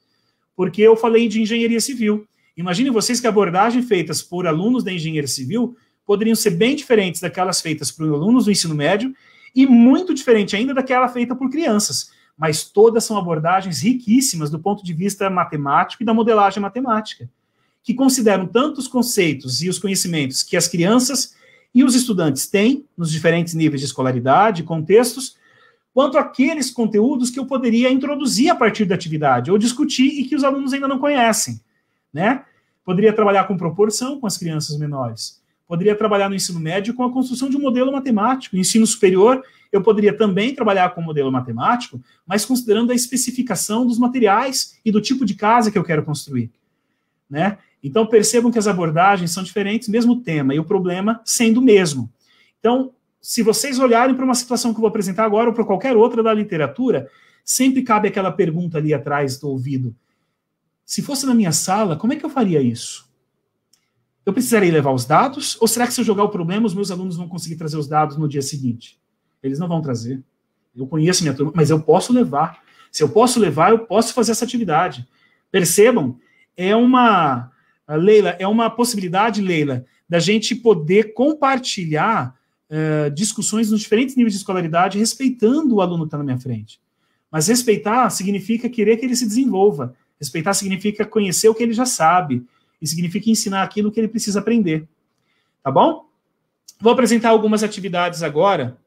Porque eu falei de engenharia civil. Imaginem vocês que abordagens feitas por alunos da engenharia civil poderiam ser bem diferentes daquelas feitas por alunos do ensino médio e muito diferente ainda daquela feita por crianças. Mas todas são abordagens riquíssimas do ponto de vista matemático e da modelagem matemática que consideram tanto os conceitos e os conhecimentos que as crianças e os estudantes têm nos diferentes níveis de escolaridade, contextos, quanto aqueles conteúdos que eu poderia introduzir a partir da atividade ou discutir e que os alunos ainda não conhecem, né? Poderia trabalhar com proporção com as crianças menores. Poderia trabalhar no ensino médio com a construção de um modelo matemático. No ensino superior, eu poderia também trabalhar com modelo matemático, mas considerando a especificação dos materiais e do tipo de casa que eu quero construir, né? Então percebam que as abordagens são diferentes, mesmo tema, e o problema sendo o mesmo. Então, se vocês olharem para uma situação que eu vou apresentar agora ou para qualquer outra da literatura, sempre cabe aquela pergunta ali atrás do ouvido. Se fosse na minha sala, como é que eu faria isso? Eu precisaria levar os dados? Ou será que se eu jogar o problema, os meus alunos vão conseguir trazer os dados no dia seguinte? Eles não vão trazer. Eu conheço minha turma, mas eu posso levar. Se eu posso levar, eu posso fazer essa atividade. Percebam, é uma Leila, é uma possibilidade, Leila, da gente poder compartilhar uh, discussões nos diferentes níveis de escolaridade, respeitando o aluno que está na minha frente. Mas respeitar significa querer que ele se desenvolva. Respeitar significa conhecer o que ele já sabe. E significa ensinar aquilo que ele precisa aprender. Tá bom? Vou apresentar algumas atividades agora.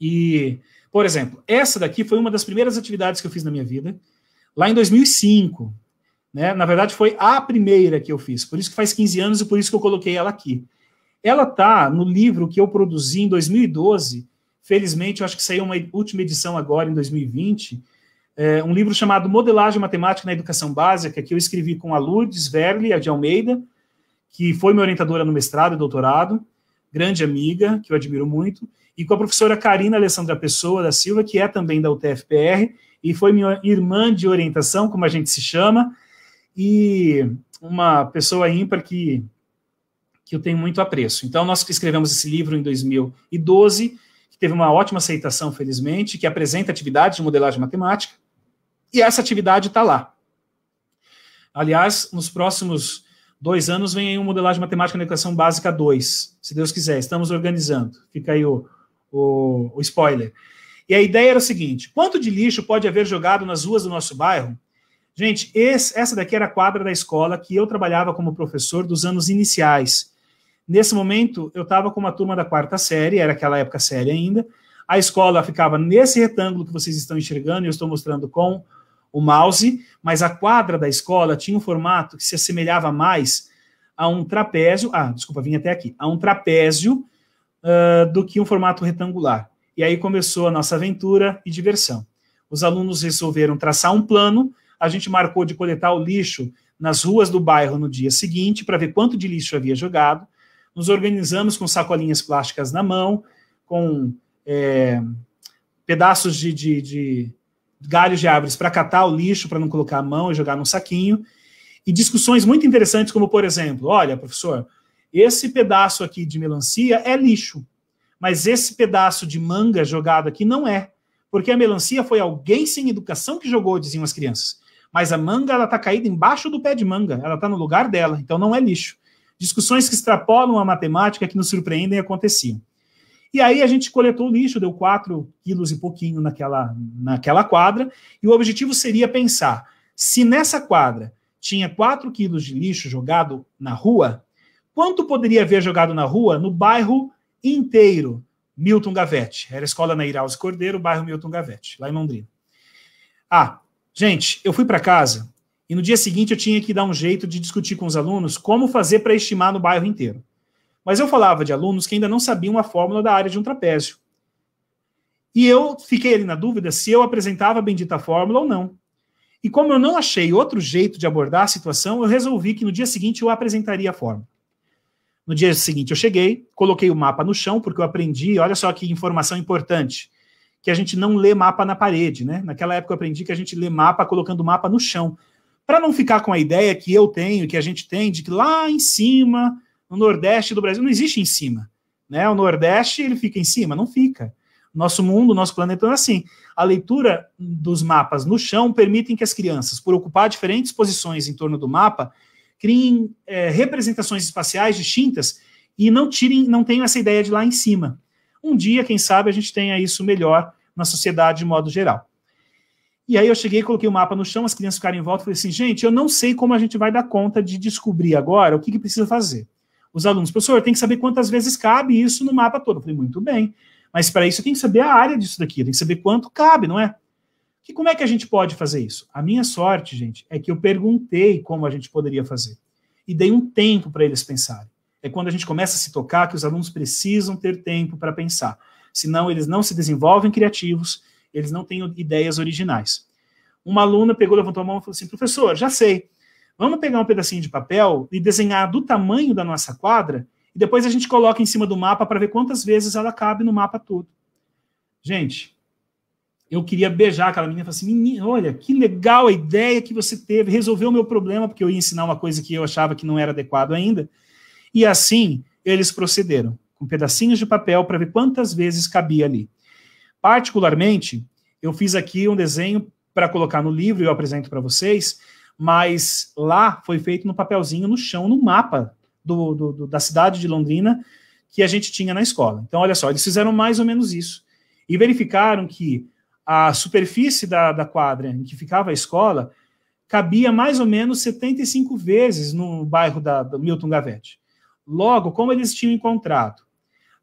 E, por exemplo, essa daqui foi uma das primeiras atividades que eu fiz na minha vida. Lá em 2005, né? Na verdade, foi a primeira que eu fiz, por isso que faz 15 anos e por isso que eu coloquei ela aqui. Ela está no livro que eu produzi em 2012, felizmente, eu acho que saiu uma última edição agora, em 2020, é, um livro chamado Modelagem Matemática na Educação Básica, que eu escrevi com a Lourdes Verli, a de Almeida, que foi minha orientadora no mestrado e doutorado, grande amiga, que eu admiro muito, e com a professora Karina Alessandra Pessoa da Silva, que é também da UTFPR, e foi minha irmã de orientação, como a gente se chama, e uma pessoa ímpar que, que eu tenho muito apreço. Então, nós escrevemos esse livro em 2012, que teve uma ótima aceitação, felizmente, que apresenta atividades de modelagem matemática, e essa atividade está lá. Aliás, nos próximos dois anos vem aí um modelagem matemática na educação básica 2, se Deus quiser, estamos organizando. Fica aí o, o, o spoiler. E a ideia era o seguinte: quanto de lixo pode haver jogado nas ruas do nosso bairro Gente, esse, essa daqui era a quadra da escola que eu trabalhava como professor dos anos iniciais. Nesse momento, eu estava com uma turma da quarta série, era aquela época série ainda. A escola ficava nesse retângulo que vocês estão enxergando, eu estou mostrando com o mouse, mas a quadra da escola tinha um formato que se assemelhava mais a um trapézio. Ah, desculpa, vim até aqui. A um trapézio uh, do que um formato retangular. E aí começou a nossa aventura e diversão. Os alunos resolveram traçar um plano a gente marcou de coletar o lixo nas ruas do bairro no dia seguinte para ver quanto de lixo havia jogado. Nos organizamos com sacolinhas plásticas na mão, com é, pedaços de, de, de galhos de árvores para catar o lixo, para não colocar a mão e jogar num saquinho. E discussões muito interessantes, como, por exemplo, olha, professor, esse pedaço aqui de melancia é lixo, mas esse pedaço de manga jogado aqui não é, porque a melancia foi alguém sem educação que jogou, diziam as crianças mas a manga ela está caída embaixo do pé de manga, ela está no lugar dela, então não é lixo. Discussões que extrapolam a matemática, que nos surpreendem, aconteciam. E aí a gente coletou o lixo, deu 4 quilos e pouquinho naquela, naquela quadra, e o objetivo seria pensar, se nessa quadra tinha 4 quilos de lixo jogado na rua, quanto poderia haver jogado na rua no bairro inteiro, Milton Gavete. Era escola na Iraus Cordeiro, bairro Milton Gavete, lá em Londrina. Ah, Gente, eu fui para casa e no dia seguinte eu tinha que dar um jeito de discutir com os alunos como fazer para estimar no bairro inteiro. Mas eu falava de alunos que ainda não sabiam a fórmula da área de um trapézio. E eu fiquei ali na dúvida se eu apresentava a bendita fórmula ou não. E como eu não achei outro jeito de abordar a situação, eu resolvi que no dia seguinte eu apresentaria a fórmula. No dia seguinte eu cheguei, coloquei o mapa no chão, porque eu aprendi, olha só que informação importante que a gente não lê mapa na parede, né? Naquela época eu aprendi que a gente lê mapa colocando o mapa no chão. Para não ficar com a ideia que eu tenho, que a gente tem, de que lá em cima, no Nordeste do Brasil, não existe em cima. Né? O Nordeste, ele fica em cima? Não fica. Nosso mundo, nosso planeta é assim. A leitura dos mapas no chão permitem que as crianças, por ocupar diferentes posições em torno do mapa, criem é, representações espaciais distintas e não tirem, não tenham essa ideia de lá em cima. Um dia, quem sabe, a gente tenha isso melhor na sociedade de modo geral. E aí eu cheguei, coloquei o mapa no chão, as crianças ficaram em volta, e falei assim, gente, eu não sei como a gente vai dar conta de descobrir agora o que, que precisa fazer. Os alunos, professor, tem que saber quantas vezes cabe isso no mapa todo. Eu falei, muito bem, mas para isso eu tenho que saber a área disso daqui, tem que saber quanto cabe, não é? Que como é que a gente pode fazer isso? A minha sorte, gente, é que eu perguntei como a gente poderia fazer e dei um tempo para eles pensarem. É quando a gente começa a se tocar que os alunos precisam ter tempo para pensar. Senão, eles não se desenvolvem criativos, eles não têm ideias originais. Uma aluna pegou, levantou a mão e falou assim: professor, já sei. Vamos pegar um pedacinho de papel e desenhar do tamanho da nossa quadra e depois a gente coloca em cima do mapa para ver quantas vezes ela cabe no mapa todo. Gente, eu queria beijar aquela menina e falar assim: menina, olha, que legal a ideia que você teve, resolveu o meu problema, porque eu ia ensinar uma coisa que eu achava que não era adequado ainda. E assim eles procederam, com pedacinhos de papel para ver quantas vezes cabia ali. Particularmente, eu fiz aqui um desenho para colocar no livro e eu apresento para vocês, mas lá foi feito no papelzinho no chão, no mapa do, do, do, da cidade de Londrina que a gente tinha na escola. Então, olha só, eles fizeram mais ou menos isso. E verificaram que a superfície da, da quadra em que ficava a escola cabia mais ou menos 75 vezes no bairro da, do Milton Gavete. Logo, como eles tinham encontrado uh,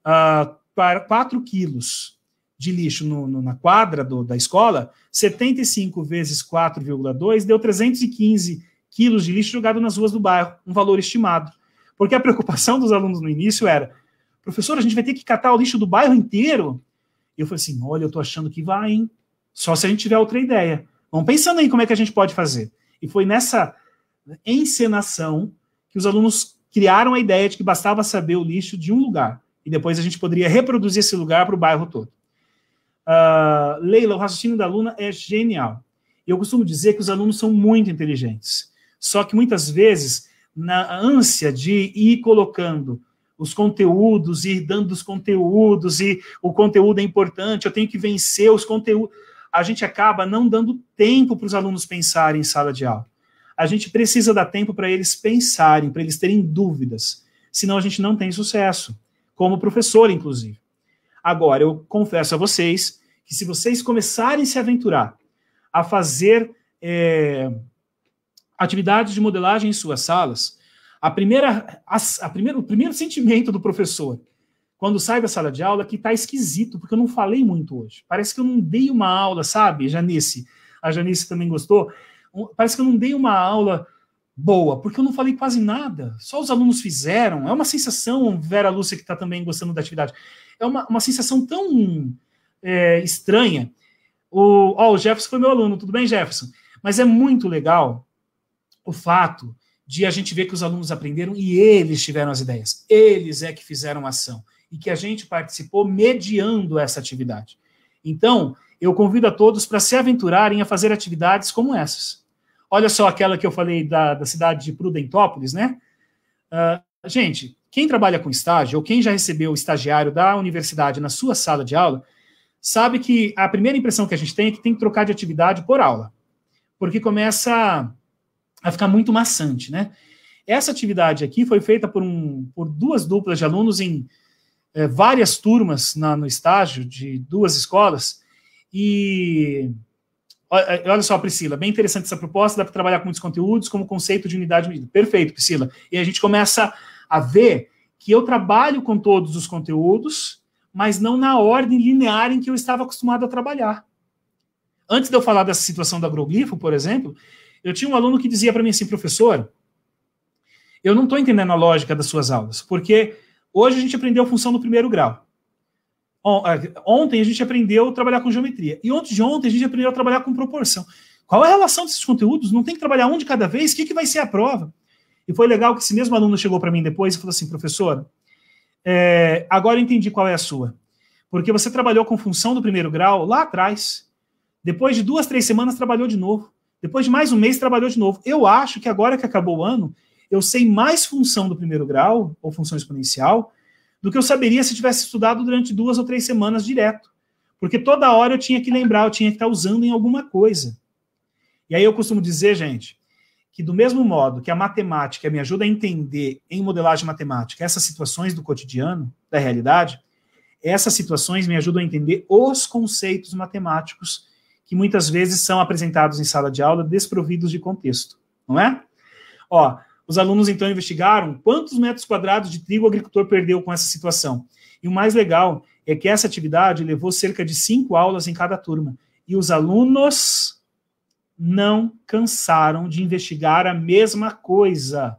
ah, para 4 quilos de lixo no, no, na quadra do, da escola, 75 vezes 4,2 deu 315 quilos de lixo jogado nas ruas do bairro, um valor estimado. Porque a preocupação dos alunos no início era, professor, a gente vai ter que catar o lixo do bairro inteiro? E eu falei assim, olha, eu estou achando que vai, hein? Só se a gente tiver outra ideia. Vamos pensando aí como é que a gente pode fazer. E foi nessa encenação que os alunos criaram a ideia de que bastava saber o lixo de um lugar e depois a gente poderia reproduzir esse lugar para o bairro todo. Uh, Leila, o raciocínio da aluna é genial. Eu costumo dizer que os alunos são muito inteligentes, só que muitas vezes, na ânsia de ir colocando os conteúdos, ir dando os conteúdos, e o conteúdo é importante, eu tenho que vencer os conteúdos, a gente acaba não dando tempo para os alunos pensarem em sala de aula a gente precisa dar tempo para eles pensarem, para eles terem dúvidas. Senão a gente não tem sucesso, como professor, inclusive. Agora, eu confesso a vocês que se vocês começarem a se aventurar a fazer é, atividades de modelagem em suas salas, a primeira, a, a primeira, o primeiro sentimento do professor quando sai da sala de aula é que está esquisito, porque eu não falei muito hoje. Parece que eu não dei uma aula, sabe, Janice? A Janice também gostou. Parece que eu não dei uma aula boa, porque eu não falei quase nada, só os alunos fizeram. É uma sensação, Vera Lúcia, que está também gostando da atividade, é uma, uma sensação tão é, estranha. O, ó, o Jefferson foi meu aluno, tudo bem, Jefferson? Mas é muito legal o fato de a gente ver que os alunos aprenderam e eles tiveram as ideias, eles é que fizeram a ação e que a gente participou mediando essa atividade. Então, eu convido a todos para se aventurarem a fazer atividades como essas. Olha só aquela que eu falei da, da cidade de Prudentópolis, né? Uh, gente, quem trabalha com estágio ou quem já recebeu o estagiário da universidade na sua sala de aula, sabe que a primeira impressão que a gente tem é que tem que trocar de atividade por aula, porque começa a ficar muito maçante, né? Essa atividade aqui foi feita por, um, por duas duplas de alunos em é, várias turmas na, no estágio de duas escolas, e é, olha só, Priscila, bem interessante essa proposta, dá para trabalhar com muitos conteúdos como conceito de unidade medida. Perfeito, Priscila. E a gente começa a ver que eu trabalho com todos os conteúdos, mas não na ordem linear em que eu estava acostumado a trabalhar. Antes de eu falar dessa situação da agroglifo, por exemplo, eu tinha um aluno que dizia para mim assim, professor, eu não estou entendendo a lógica das suas aulas, porque hoje a gente aprendeu a função do primeiro grau. É, ontem a gente aprendeu a trabalhar com geometria. E ontem de ontem a gente aprendeu a trabalhar com proporção. Qual é a relação desses conteúdos? Não tem que trabalhar um de cada vez? O que, que vai ser a prova? E foi legal que esse mesmo aluno chegou para mim depois e falou assim, professora, é, agora eu entendi qual é a sua. Porque você trabalhou com função do primeiro grau lá atrás. Depois de duas, três semanas, trabalhou de novo. Depois de mais um mês, trabalhou de novo. Eu acho que agora que acabou o ano, eu sei mais função do primeiro grau, ou função exponencial, do que eu saberia se tivesse estudado durante duas ou três semanas direto. Porque toda hora eu tinha que lembrar, eu tinha que estar usando em alguma coisa. E aí eu costumo dizer, gente, que do mesmo modo que a matemática me ajuda a entender em modelagem matemática essas situações do cotidiano, da realidade, essas situações me ajudam a entender os conceitos matemáticos que muitas vezes são apresentados em sala de aula desprovidos de contexto, não é? Ó, os alunos então investigaram quantos metros quadrados de trigo o agricultor perdeu com essa situação. E o mais legal é que essa atividade levou cerca de cinco aulas em cada turma. E os alunos não cansaram de investigar a mesma coisa,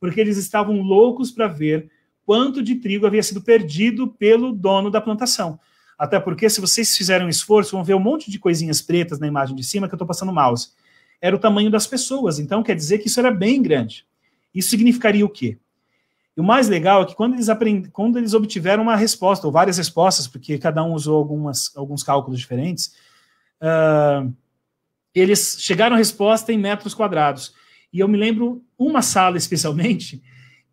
porque eles estavam loucos para ver quanto de trigo havia sido perdido pelo dono da plantação. Até porque, se vocês fizerem um esforço, vão ver um monte de coisinhas pretas na imagem de cima que eu estou passando o mouse. Era o tamanho das pessoas, então quer dizer que isso era bem grande. Isso significaria o quê? E o mais legal é que quando eles, aprend... quando eles obtiveram uma resposta, ou várias respostas, porque cada um usou algumas, alguns cálculos diferentes, uh, eles chegaram à resposta em metros quadrados. E eu me lembro uma sala especialmente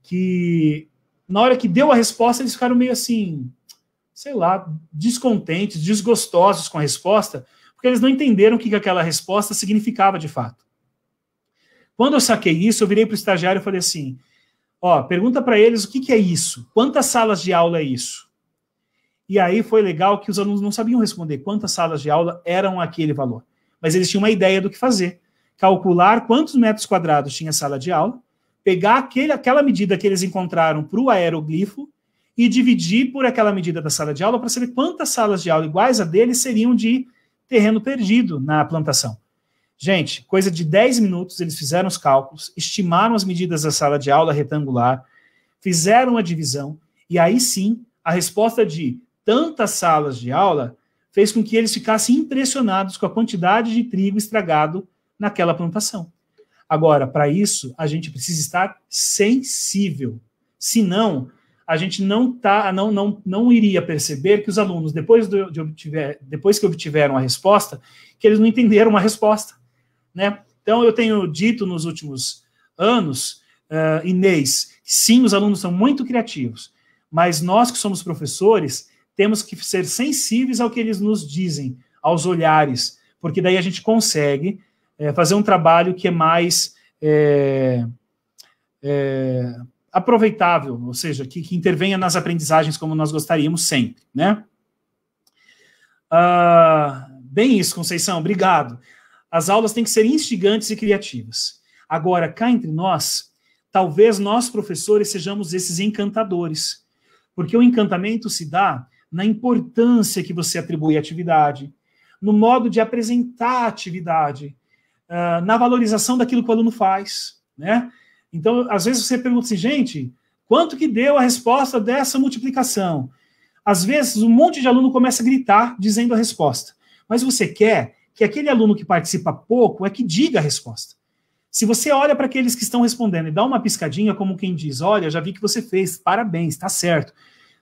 que, na hora que deu a resposta, eles ficaram meio assim, sei lá, descontentes, desgostosos com a resposta, porque eles não entenderam o que aquela resposta significava de fato. Quando eu saquei isso, eu virei para o estagiário e falei assim: ó, pergunta para eles o que, que é isso, quantas salas de aula é isso? E aí foi legal que os alunos não sabiam responder quantas salas de aula eram aquele valor, mas eles tinham uma ideia do que fazer: calcular quantos metros quadrados tinha a sala de aula, pegar aquele, aquela medida que eles encontraram para o aeroglifo e dividir por aquela medida da sala de aula para saber quantas salas de aula iguais a dele seriam de terreno perdido na plantação. Gente, coisa de 10 minutos, eles fizeram os cálculos, estimaram as medidas da sala de aula retangular, fizeram a divisão, e aí sim, a resposta de tantas salas de aula fez com que eles ficassem impressionados com a quantidade de trigo estragado naquela plantação. Agora, para isso, a gente precisa estar sensível. Senão, a gente não, tá, não, não, não iria perceber que os alunos, depois, do, de obtiver, depois que obtiveram a resposta, que eles não entenderam a resposta. Né? Então, eu tenho dito nos últimos anos, uh, Inês, sim, os alunos são muito criativos, mas nós que somos professores temos que ser sensíveis ao que eles nos dizem, aos olhares, porque daí a gente consegue é, fazer um trabalho que é mais é, é, aproveitável, ou seja, que, que, intervenha nas aprendizagens como nós gostaríamos sempre, né? Ah, bem isso, Conceição, obrigado. As aulas têm que ser instigantes e criativas. Agora, cá entre nós, talvez nós, professores, sejamos esses encantadores. Porque o encantamento se dá na importância que você atribui à atividade, no modo de apresentar a atividade, ah, na valorização daquilo que o aluno faz. Né? Então, às vezes você pergunta assim, gente, quanto que deu a resposta dessa multiplicação? Às vezes, um monte de aluno começa a gritar dizendo a resposta. Mas você quer que aquele aluno que participa pouco é que diga a resposta. Se você olha para aqueles que estão respondendo e dá uma piscadinha, como quem diz: Olha, já vi que você fez, parabéns, está certo.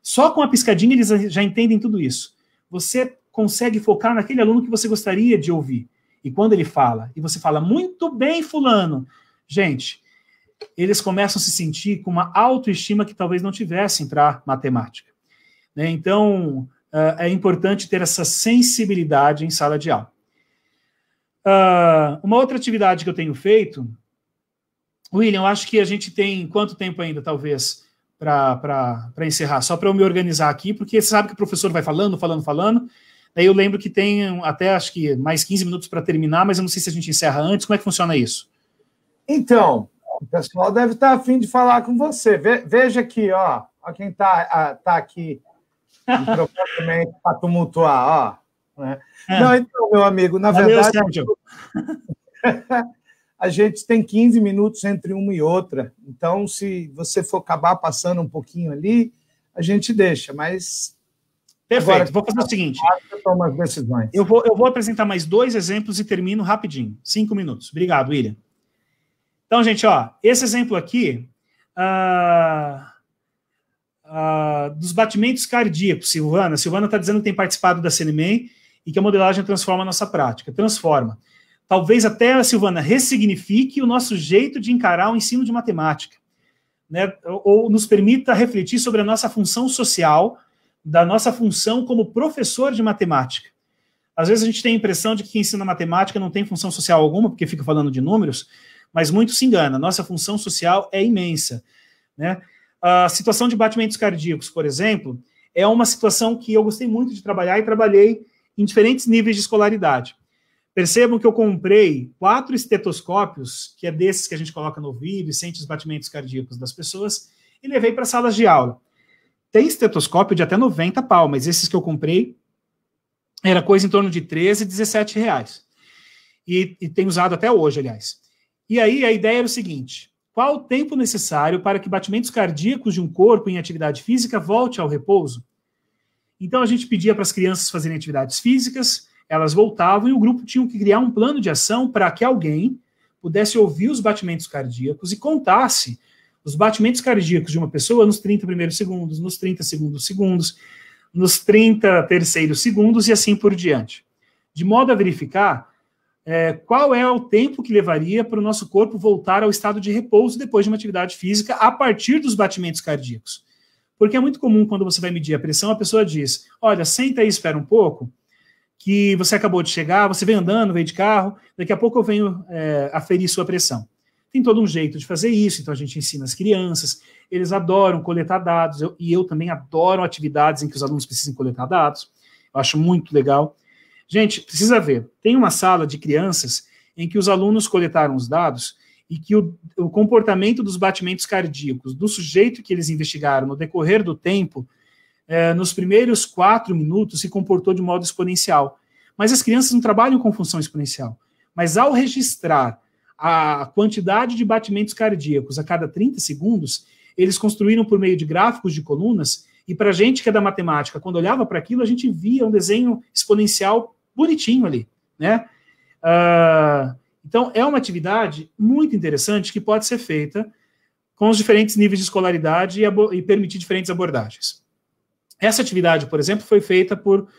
Só com a piscadinha eles já entendem tudo isso. Você consegue focar naquele aluno que você gostaria de ouvir. E quando ele fala, e você fala: Muito bem, Fulano. Gente, eles começam a se sentir com uma autoestima que talvez não tivessem para matemática. Né? Então, ah, é importante ter essa sensibilidade em sala de aula. Uh, uma outra atividade que eu tenho feito, William, acho que a gente tem quanto tempo ainda, talvez, para encerrar? Só para eu me organizar aqui, porque você sabe que o professor vai falando, falando, falando. Daí eu lembro que tem até acho que mais 15 minutos para terminar, mas eu não sei se a gente encerra antes. Como é que funciona isso? Então, o pessoal deve estar tá afim de falar com você. veja aqui, ó, ó quem está ah, tá aqui para tumultuar, ó. Né? É. Não, então, meu amigo, na Valeu, verdade. Sérgio. a gente tem 15 minutos entre uma e outra. Então, se você for acabar passando um pouquinho ali, a gente deixa, mas. Perfeito. Agora, vou fazer o seguinte. as decisões. Eu vou, eu vou apresentar mais dois exemplos e termino rapidinho. Cinco minutos. Obrigado, William. Então, gente, ó, esse exemplo aqui. Uh... Uh, dos batimentos cardíacos, Silvana. Silvana está dizendo que tem participado da CNMEI e que a modelagem transforma a nossa prática, transforma. Talvez até, Silvana, ressignifique o nosso jeito de encarar o ensino de matemática, né? ou nos permita refletir sobre a nossa função social, da nossa função como professor de matemática. Às vezes a gente tem a impressão de que quem ensina matemática não tem função social alguma, porque fica falando de números, mas muito se engana. Nossa função social é imensa. Né? A situação de batimentos cardíacos, por exemplo, é uma situação que eu gostei muito de trabalhar e trabalhei em diferentes níveis de escolaridade. Percebam que eu comprei quatro estetoscópios, que é desses que a gente coloca no ouvido e sente os batimentos cardíacos das pessoas, e levei para salas de aula. Tem estetoscópio de até 90 pau, mas esses que eu comprei era coisa em torno de 13, 17 reais. E, e tem usado até hoje, aliás. E aí a ideia era o seguinte: qual o tempo necessário para que batimentos cardíacos de um corpo em atividade física volte ao repouso? Então a gente pedia para as crianças fazerem atividades físicas, elas voltavam e o grupo tinha que criar um plano de ação para que alguém pudesse ouvir os batimentos cardíacos e contasse os batimentos cardíacos de uma pessoa nos 30 primeiros segundos, nos 30 segundos segundos, nos 30 terceiros segundos e assim por diante. De modo a verificar é, qual é o tempo que levaria para o nosso corpo voltar ao estado de repouso depois de uma atividade física a partir dos batimentos cardíacos. Porque é muito comum quando você vai medir a pressão, a pessoa diz: Olha, senta aí, espera um pouco, que você acabou de chegar, você vem andando, vem de carro, daqui a pouco eu venho é, aferir sua pressão. Tem todo um jeito de fazer isso, então a gente ensina as crianças, eles adoram coletar dados, eu, e eu também adoro atividades em que os alunos precisam coletar dados, eu acho muito legal. Gente, precisa ver, tem uma sala de crianças em que os alunos coletaram os dados e que o, o, comportamento dos batimentos cardíacos do sujeito que eles investigaram no decorrer do tempo, é, nos primeiros quatro minutos, se comportou de modo exponencial. Mas as crianças não trabalham com função exponencial. Mas ao registrar a quantidade de batimentos cardíacos a cada 30 segundos, eles construíram por meio de gráficos de colunas. E para a gente que é da matemática, quando olhava para aquilo, a gente via um desenho exponencial bonitinho ali, né? Uh, então, é uma atividade muito interessante que pode ser feita com os diferentes níveis de escolaridade e, e permitir diferentes abordagens. Essa atividade, por exemplo, foi feita por uh,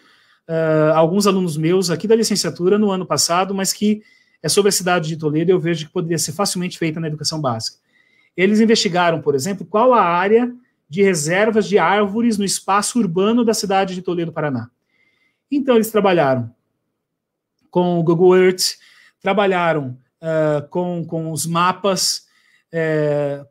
alguns alunos meus aqui da licenciatura no ano passado, mas que é sobre a cidade de Toledo, eu vejo que poderia ser facilmente feita na educação básica. Eles investigaram, por exemplo, qual a área de reservas de árvores no espaço urbano da cidade de Toledo, Paraná. Então, eles trabalharam com o Google Earth, trabalharam uh, com, com os mapas. É,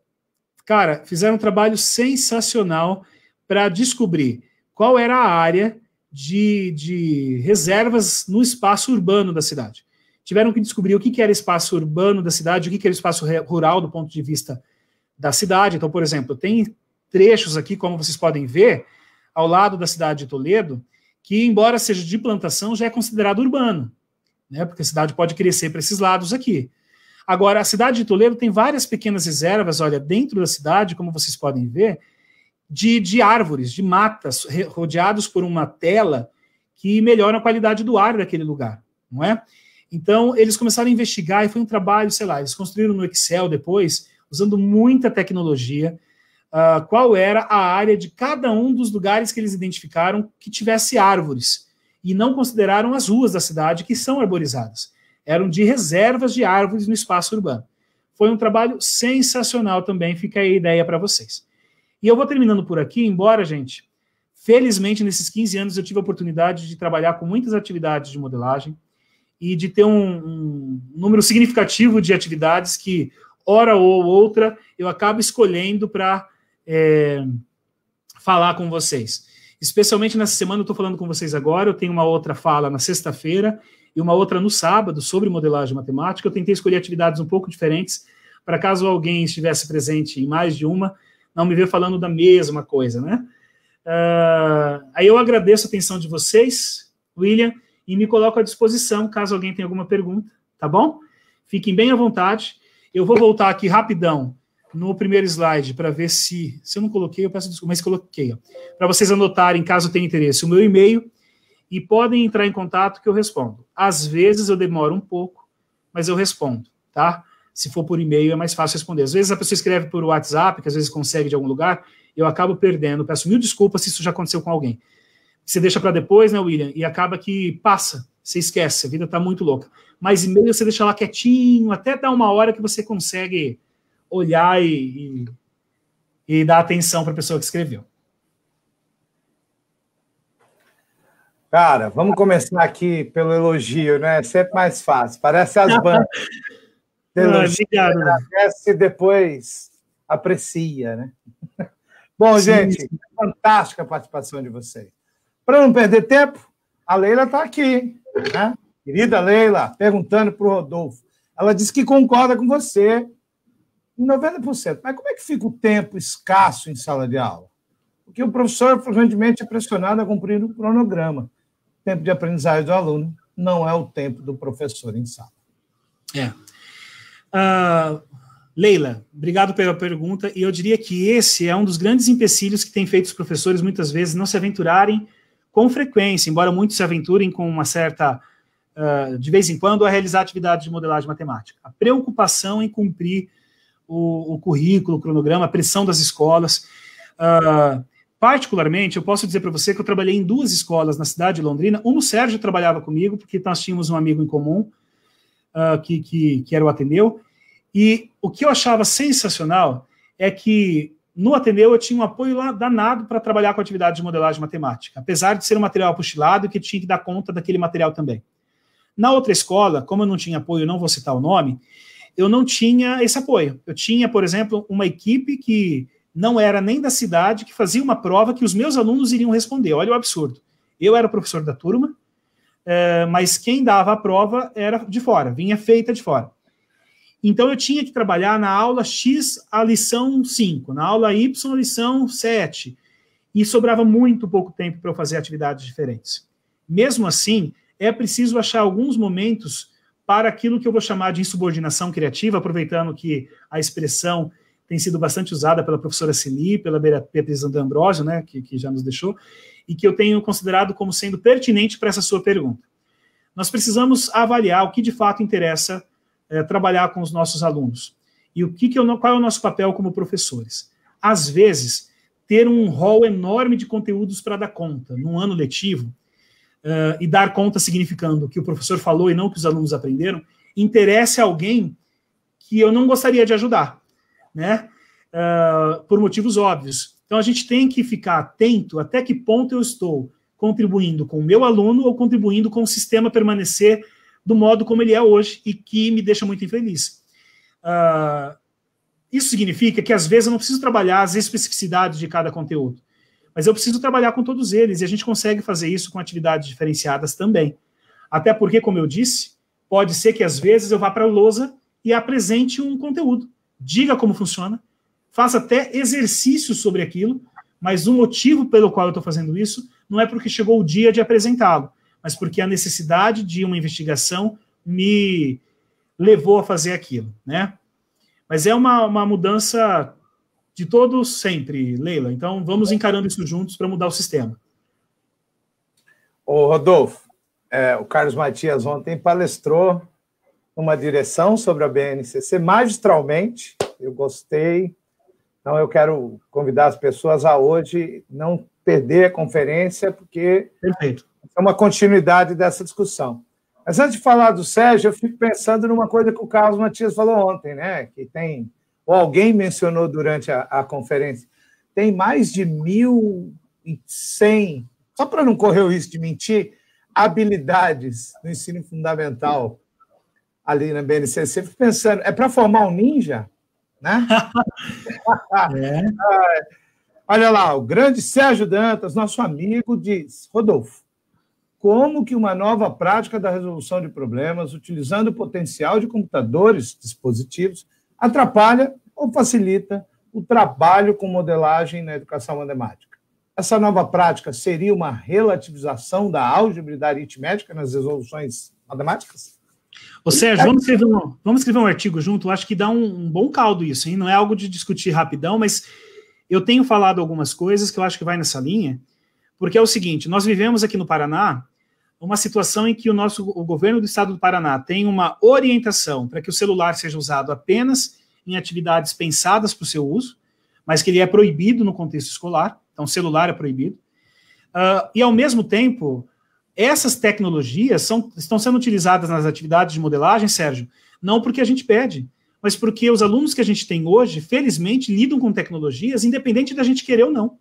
cara, fizeram um trabalho sensacional para descobrir qual era a área de, de reservas no espaço urbano da cidade. Tiveram que descobrir o que, que era espaço urbano da cidade, o que, que era espaço rural do ponto de vista da cidade. Então, por exemplo, tem trechos aqui, como vocês podem ver, ao lado da cidade de Toledo, que, embora seja de plantação, já é considerado urbano né? Porque a cidade pode crescer para esses lados aqui. Agora, a cidade de Toledo tem várias pequenas reservas, olha, dentro da cidade, como vocês podem ver, de, de árvores, de matas, rodeados por uma tela que melhora a qualidade do ar daquele lugar, não é? Então, eles começaram a investigar e foi um trabalho, sei lá, eles construíram no Excel depois, usando muita tecnologia, uh, qual era a área de cada um dos lugares que eles identificaram que tivesse árvores e não consideraram as ruas da cidade, que são arborizadas. Eram de reservas de árvores no espaço urbano. Foi um trabalho sensacional também, fica aí a ideia para vocês. E eu vou terminando por aqui, embora, gente, felizmente nesses 15 anos eu tive a oportunidade de trabalhar com muitas atividades de modelagem e de ter um, um número significativo de atividades que, hora ou outra, eu acabo escolhendo para é, eh, falar com vocês. Especialmente nessa semana, eu estou falando com vocês agora. Eu tenho uma outra fala na sexta-feira e uma outra no sábado sobre modelagem matemática. Eu tentei escolher atividades um pouco diferentes para caso alguém estivesse presente em mais de uma, não me ver falando da mesma coisa, né? Uh, aí eu agradeço a atenção de vocês, William, e me coloco à disposição caso alguém tenha alguma pergunta, tá bom? Fiquem bem à vontade. Eu vou voltar aqui rapidão no primeiro slide para ver se. Se eu não coloquei, eu peço desculpa, mas coloquei. Para vocês anotarem, caso tenha interesse, o meu e-mail e podem entrar em contato que eu respondo. Às vezes eu demoro um pouco, mas eu respondo, tá? Se for por e-mail é mais fácil responder. Às vezes a pessoa escreve por WhatsApp, que às vezes consegue de algum lugar, eu acabo perdendo. Peço mil desculpas se isso já aconteceu com alguém. Você deixa para depois, né, William? E acaba que passa, você esquece, a vida está muito louca. Mas e-mail você deixa lá quietinho, até dá uma hora que você consegue olhar e, e, e dar atenção para a pessoa que escreveu. Cara, vamos começar aqui pelo elogio, né? É sempre mais fácil. Parece as ah, bandas. Elogio, agradece e depois aprecia, né? Bom, sim, gente, sim. fantástica a participação de vocês. Para não perder tempo, a Leila está aqui, né? Querida Leila, perguntando para o Rodolfo. Ela disse que concorda com você 90%. Mas como é que fica o tempo escasso em sala de aula? Porque o professor frequentemente é pressionado a cumprir o cronograma. O tempo de aprendizagem do aluno não é o tempo do professor em sala. É. Uh, Leila, obrigado pela pergunta. E eu diria que esse é um dos grandes empecilhos que tem feito os professores muitas vezes não se aventurarem com frequência, embora muitos se aventurem com uma certa, uh, de vez em quando, a realizar atividade de modelagem matemática. A preocupação em cumprir o, o currículo, o cronograma, a pressão das escolas. Uh, particularmente, eu posso dizer para você que eu trabalhei em duas escolas na cidade de Londrina. Um, o Sérgio trabalhava comigo, porque nós tínhamos um amigo em comum, uh, que, que, que era o Ateneu. E o que eu achava sensacional é que no Ateneu eu tinha um apoio lá danado para trabalhar com atividade de modelagem matemática, apesar de ser um material apostilado que tinha que dar conta daquele material também. Na outra escola, como eu não tinha apoio, não vou citar o nome, eu não tinha esse apoio. Eu tinha, por exemplo, uma equipe que não era nem da cidade, que fazia uma prova que os meus alunos iriam responder. Olha o absurdo. Eu era professor da turma, é, mas quem dava a prova era de fora, vinha feita de fora. Então eu tinha que trabalhar na aula X a lição 5, na aula Y a lição 7. E sobrava muito pouco tempo para eu fazer atividades diferentes. Mesmo assim, é preciso achar alguns momentos para aquilo que eu vou chamar de insubordinação criativa, aproveitando que a expressão tem sido bastante usada pela professora Celi, pela Beatriz D'Ambrosio, né, que, que já nos deixou, e que eu tenho considerado como sendo pertinente para essa sua pergunta. Nós precisamos avaliar o que de fato interessa é, trabalhar com os nossos alunos e o que, que eu, qual é o nosso papel como professores. Às vezes, ter um rol enorme de conteúdos para dar conta num ano letivo uh, e dar conta significando o que o professor falou e não o que os alunos aprenderam, interessa alguém que eu não gostaria de ajudar, né? Uh, por motivos óbvios. Então a gente tem que ficar atento até que ponto eu estou contribuindo com o meu aluno ou contribuindo com o sistema permanecer do modo como ele é hoje e que me deixa muito infeliz. Uh, isso significa que às vezes eu não preciso trabalhar as especificidades de cada conteúdo. Mas eu preciso trabalhar com todos eles e a gente consegue fazer isso com atividades diferenciadas também. Até porque, como eu disse, pode ser que às vezes eu vá para a lousa e apresente um conteúdo, diga como funciona, faça até exercícios sobre aquilo, mas o motivo pelo qual eu estou fazendo isso não é porque chegou o dia de apresentá-lo, mas porque a necessidade de uma investigação me levou a fazer aquilo, né? Mas é uma, uma mudança de todos sempre, Leila. Então, vamos encarando isso juntos para mudar o sistema. o Rodolfo, é, o Carlos Matias ontem palestrou uma direção sobre a BNCC magistralmente. Eu gostei. Então, eu quero convidar as pessoas a hoje não perder a conferência, porque Perfeito. é uma continuidade dessa discussão. Mas antes de falar do Sérgio, eu fico pensando numa coisa que o Carlos Matias falou ontem, né? Que tem ou alguém mencionou durante a, a conferência, tem mais de 1.100, só para não correr o risco de mentir, habilidades no ensino fundamental ali na BNCC. Fico pensando, é para formar um ninja? Né? é. Olha lá, o grande Sérgio Dantas, nosso amigo, diz: Rodolfo, como que uma nova prática da resolução de problemas, utilizando o potencial de computadores, dispositivos, atrapalha ou facilita o trabalho com modelagem na educação matemática. Essa nova prática seria uma relativização da álgebra e da aritmética nas resoluções matemáticas? Ou Sérgio, vamos escrever um, vamos escrever um artigo junto? Acho que dá um, um bom caldo isso, hein? Não é algo de discutir rapidão, mas eu tenho falado algumas coisas que eu acho que vai nessa linha, porque é o seguinte: nós vivemos aqui no Paraná uma situação em que o nosso o governo do estado do Paraná tem uma orientação para que o celular seja usado apenas em atividades pensadas para o seu uso, mas que ele é proibido no contexto escolar, então celular é proibido. Uh, e ao mesmo tempo, essas tecnologias são, estão sendo utilizadas nas atividades de modelagem, Sérgio, não porque a gente pede, mas porque os alunos que a gente tem hoje, felizmente, lidam com tecnologias, independente da gente querer ou não.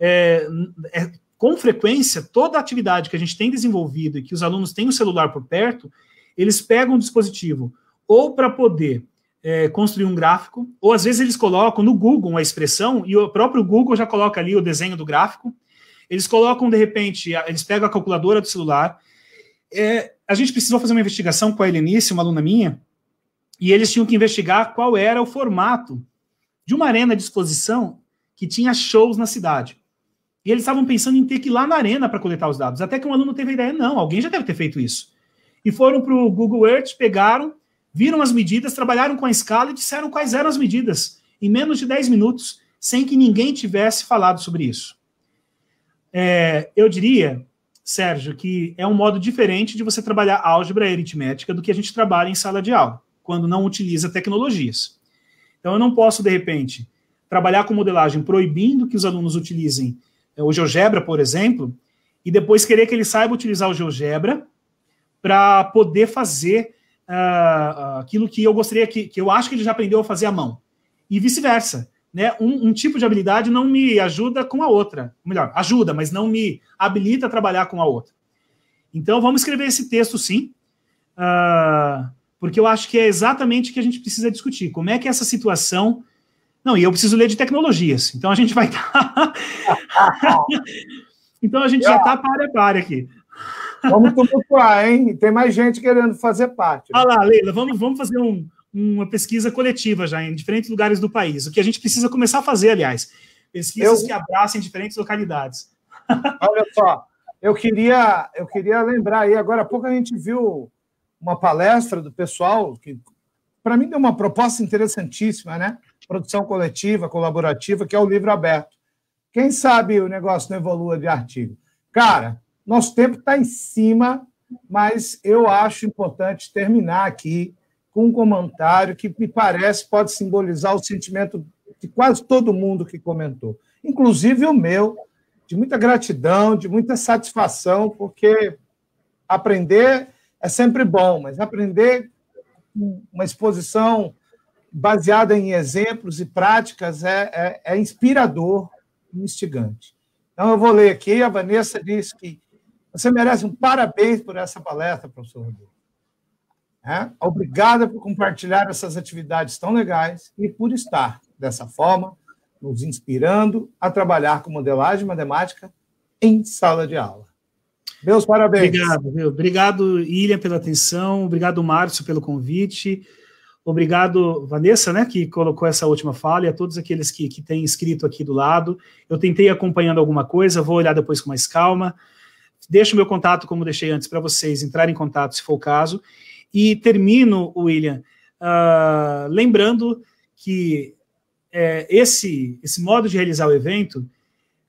É, é, com frequência, toda a atividade que a gente tem desenvolvido e que os alunos têm o celular por perto, eles pegam um dispositivo ou para poder é, construir um gráfico, ou às vezes eles colocam no Google uma expressão e o próprio Google já coloca ali o desenho do gráfico. Eles colocam, de repente, eles pegam a calculadora do celular. É, a gente precisou fazer uma investigação com a Helenice, uma aluna minha, e eles tinham que investigar qual era o formato de uma arena de exposição que tinha shows na cidade. E eles estavam pensando em ter que ir lá na arena para coletar os dados. Até que um aluno teve a ideia, não, alguém já deve ter feito isso. E foram para o Google Earth, pegaram, viram as medidas, trabalharam com a escala e disseram quais eram as medidas, em menos de 10 minutos, sem que ninguém tivesse falado sobre isso. É, eu diria, Sérgio, que é um modo diferente de você trabalhar álgebra e aritmética do que a gente trabalha em sala de aula, quando não utiliza tecnologias. Então, eu não posso, de repente, trabalhar com modelagem proibindo que os alunos utilizem é, o GeoGebra, por exemplo, e depois querer que ele saiba utilizar o GeoGebra para poder fazer uh, aquilo que eu gostaria que, que eu acho que ele já aprendeu a fazer à mão. E vice-versa. Né? Um, um, tipo de habilidade não me ajuda com a outra. Melhor, ajuda, mas não me habilita a trabalhar com a outra. Então, vamos escrever esse texto sim, uh, porque eu acho que é exatamente o que a gente precisa discutir. Como é que é essa situação não, e eu preciso ler de tecnologias. Então a gente vai estar. Tá então a gente já está para a para aqui. Vamos tumultuar, hein? Tem mais gente querendo fazer parte. Né? Olha ah lá, Leila, vamos, vamos fazer um, uma pesquisa coletiva já em diferentes lugares do país. O que a gente precisa começar a fazer, aliás. Pesquisas eu... que abracem diferentes localidades. Olha só, eu queria, eu queria lembrar aí, agora há pouco a gente viu uma palestra do pessoal que, para mim, deu uma proposta interessantíssima, né? produção coletiva, colaborativa, que é o livro aberto. Quem sabe o negócio não evolua de artigo. Cara, nosso tempo está em cima, mas eu acho importante terminar aqui com um comentário que me parece pode simbolizar o sentimento de quase todo mundo que comentou, inclusive o meu, de muita gratidão, de muita satisfação, porque aprender é sempre bom, mas aprender uma exposição baseada em exemplos e práticas, é, é, é inspirador e instigante. Então, eu vou ler aqui. A Vanessa disse que você merece um parabéns por essa palestra, professor Rodrigo. É? Obrigada por compartilhar essas atividades tão legais e por estar, dessa forma, nos inspirando a trabalhar com modelagem matemática em sala de aula. Meus parabéns. Obrigado, viu? Obrigado, Ilha, pela atenção. Obrigado, Márcio, pelo convite. Obrigado, Vanessa, né, que colocou essa última fala, e a todos aqueles que, que têm escrito aqui do lado. Eu tentei acompanhando alguma coisa, vou olhar depois com mais calma. Deixo meu contato, como deixei antes, para vocês entrarem em contato, se for o caso. E termino, William, uh, lembrando que é, esse, esse modo de realizar o evento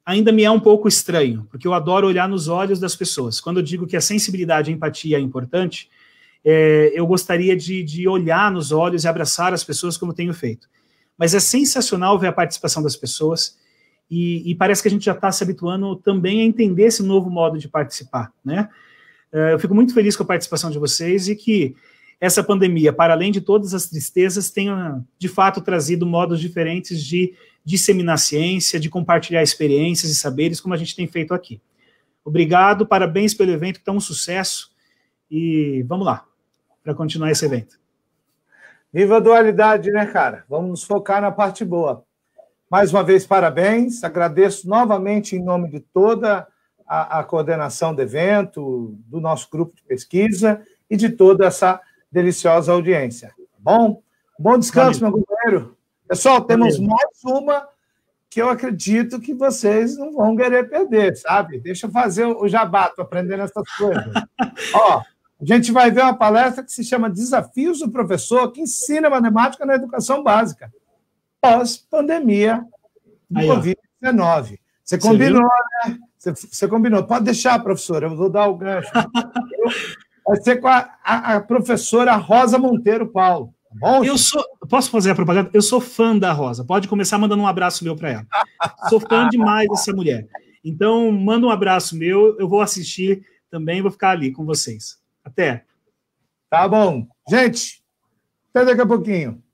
ainda me é um pouco estranho, porque eu adoro olhar nos olhos das pessoas. Quando eu digo que a sensibilidade e a empatia é importante, é, eu gostaria de, de olhar nos olhos e abraçar as pessoas como tenho feito. Mas é sensacional ver a participação das pessoas e, e parece que a gente já está se habituando também a entender esse novo modo de participar, né? É, eu fico muito feliz com a participação de vocês e que essa pandemia, para além de todas as tristezas, tenha de fato trazido modos diferentes de disseminar ciência, de compartilhar experiências e saberes, como a gente tem feito aqui. Obrigado, parabéns pelo evento, que está um sucesso e vamos lá para continuar esse evento. Viva a dualidade, né, cara? Vamos nos focar na parte boa. Mais uma vez, parabéns. Agradeço novamente em nome de toda a, a coordenação do evento, do nosso grupo de pesquisa e de toda essa deliciosa audiência. Tá bom? Bom descanso, meu companheiro. Pessoal, temos mais uma que eu acredito que vocês não vão querer perder, sabe? Deixa eu fazer o jabato, aprendendo essas coisas. Ó. A gente vai ver uma palestra que se chama Desafios do Professor, que ensina matemática na educação básica, pós-pandemia do Covid-19. Você combinou, você né? Você, você, combinou. Pode deixar, professora, eu vou dar o gancho. vai ser com a, a, a, professora Rosa Monteiro Paulo. Tá bom? Eu sou, posso fazer a propaganda? Eu sou fã da Rosa. Pode começar mandando um abraço meu para ela. sou fã demais dessa mulher. Então, manda um abraço meu, eu vou assistir também, vou ficar ali com vocês. Até. Tá bom. Gente, até daqui a pouquinho.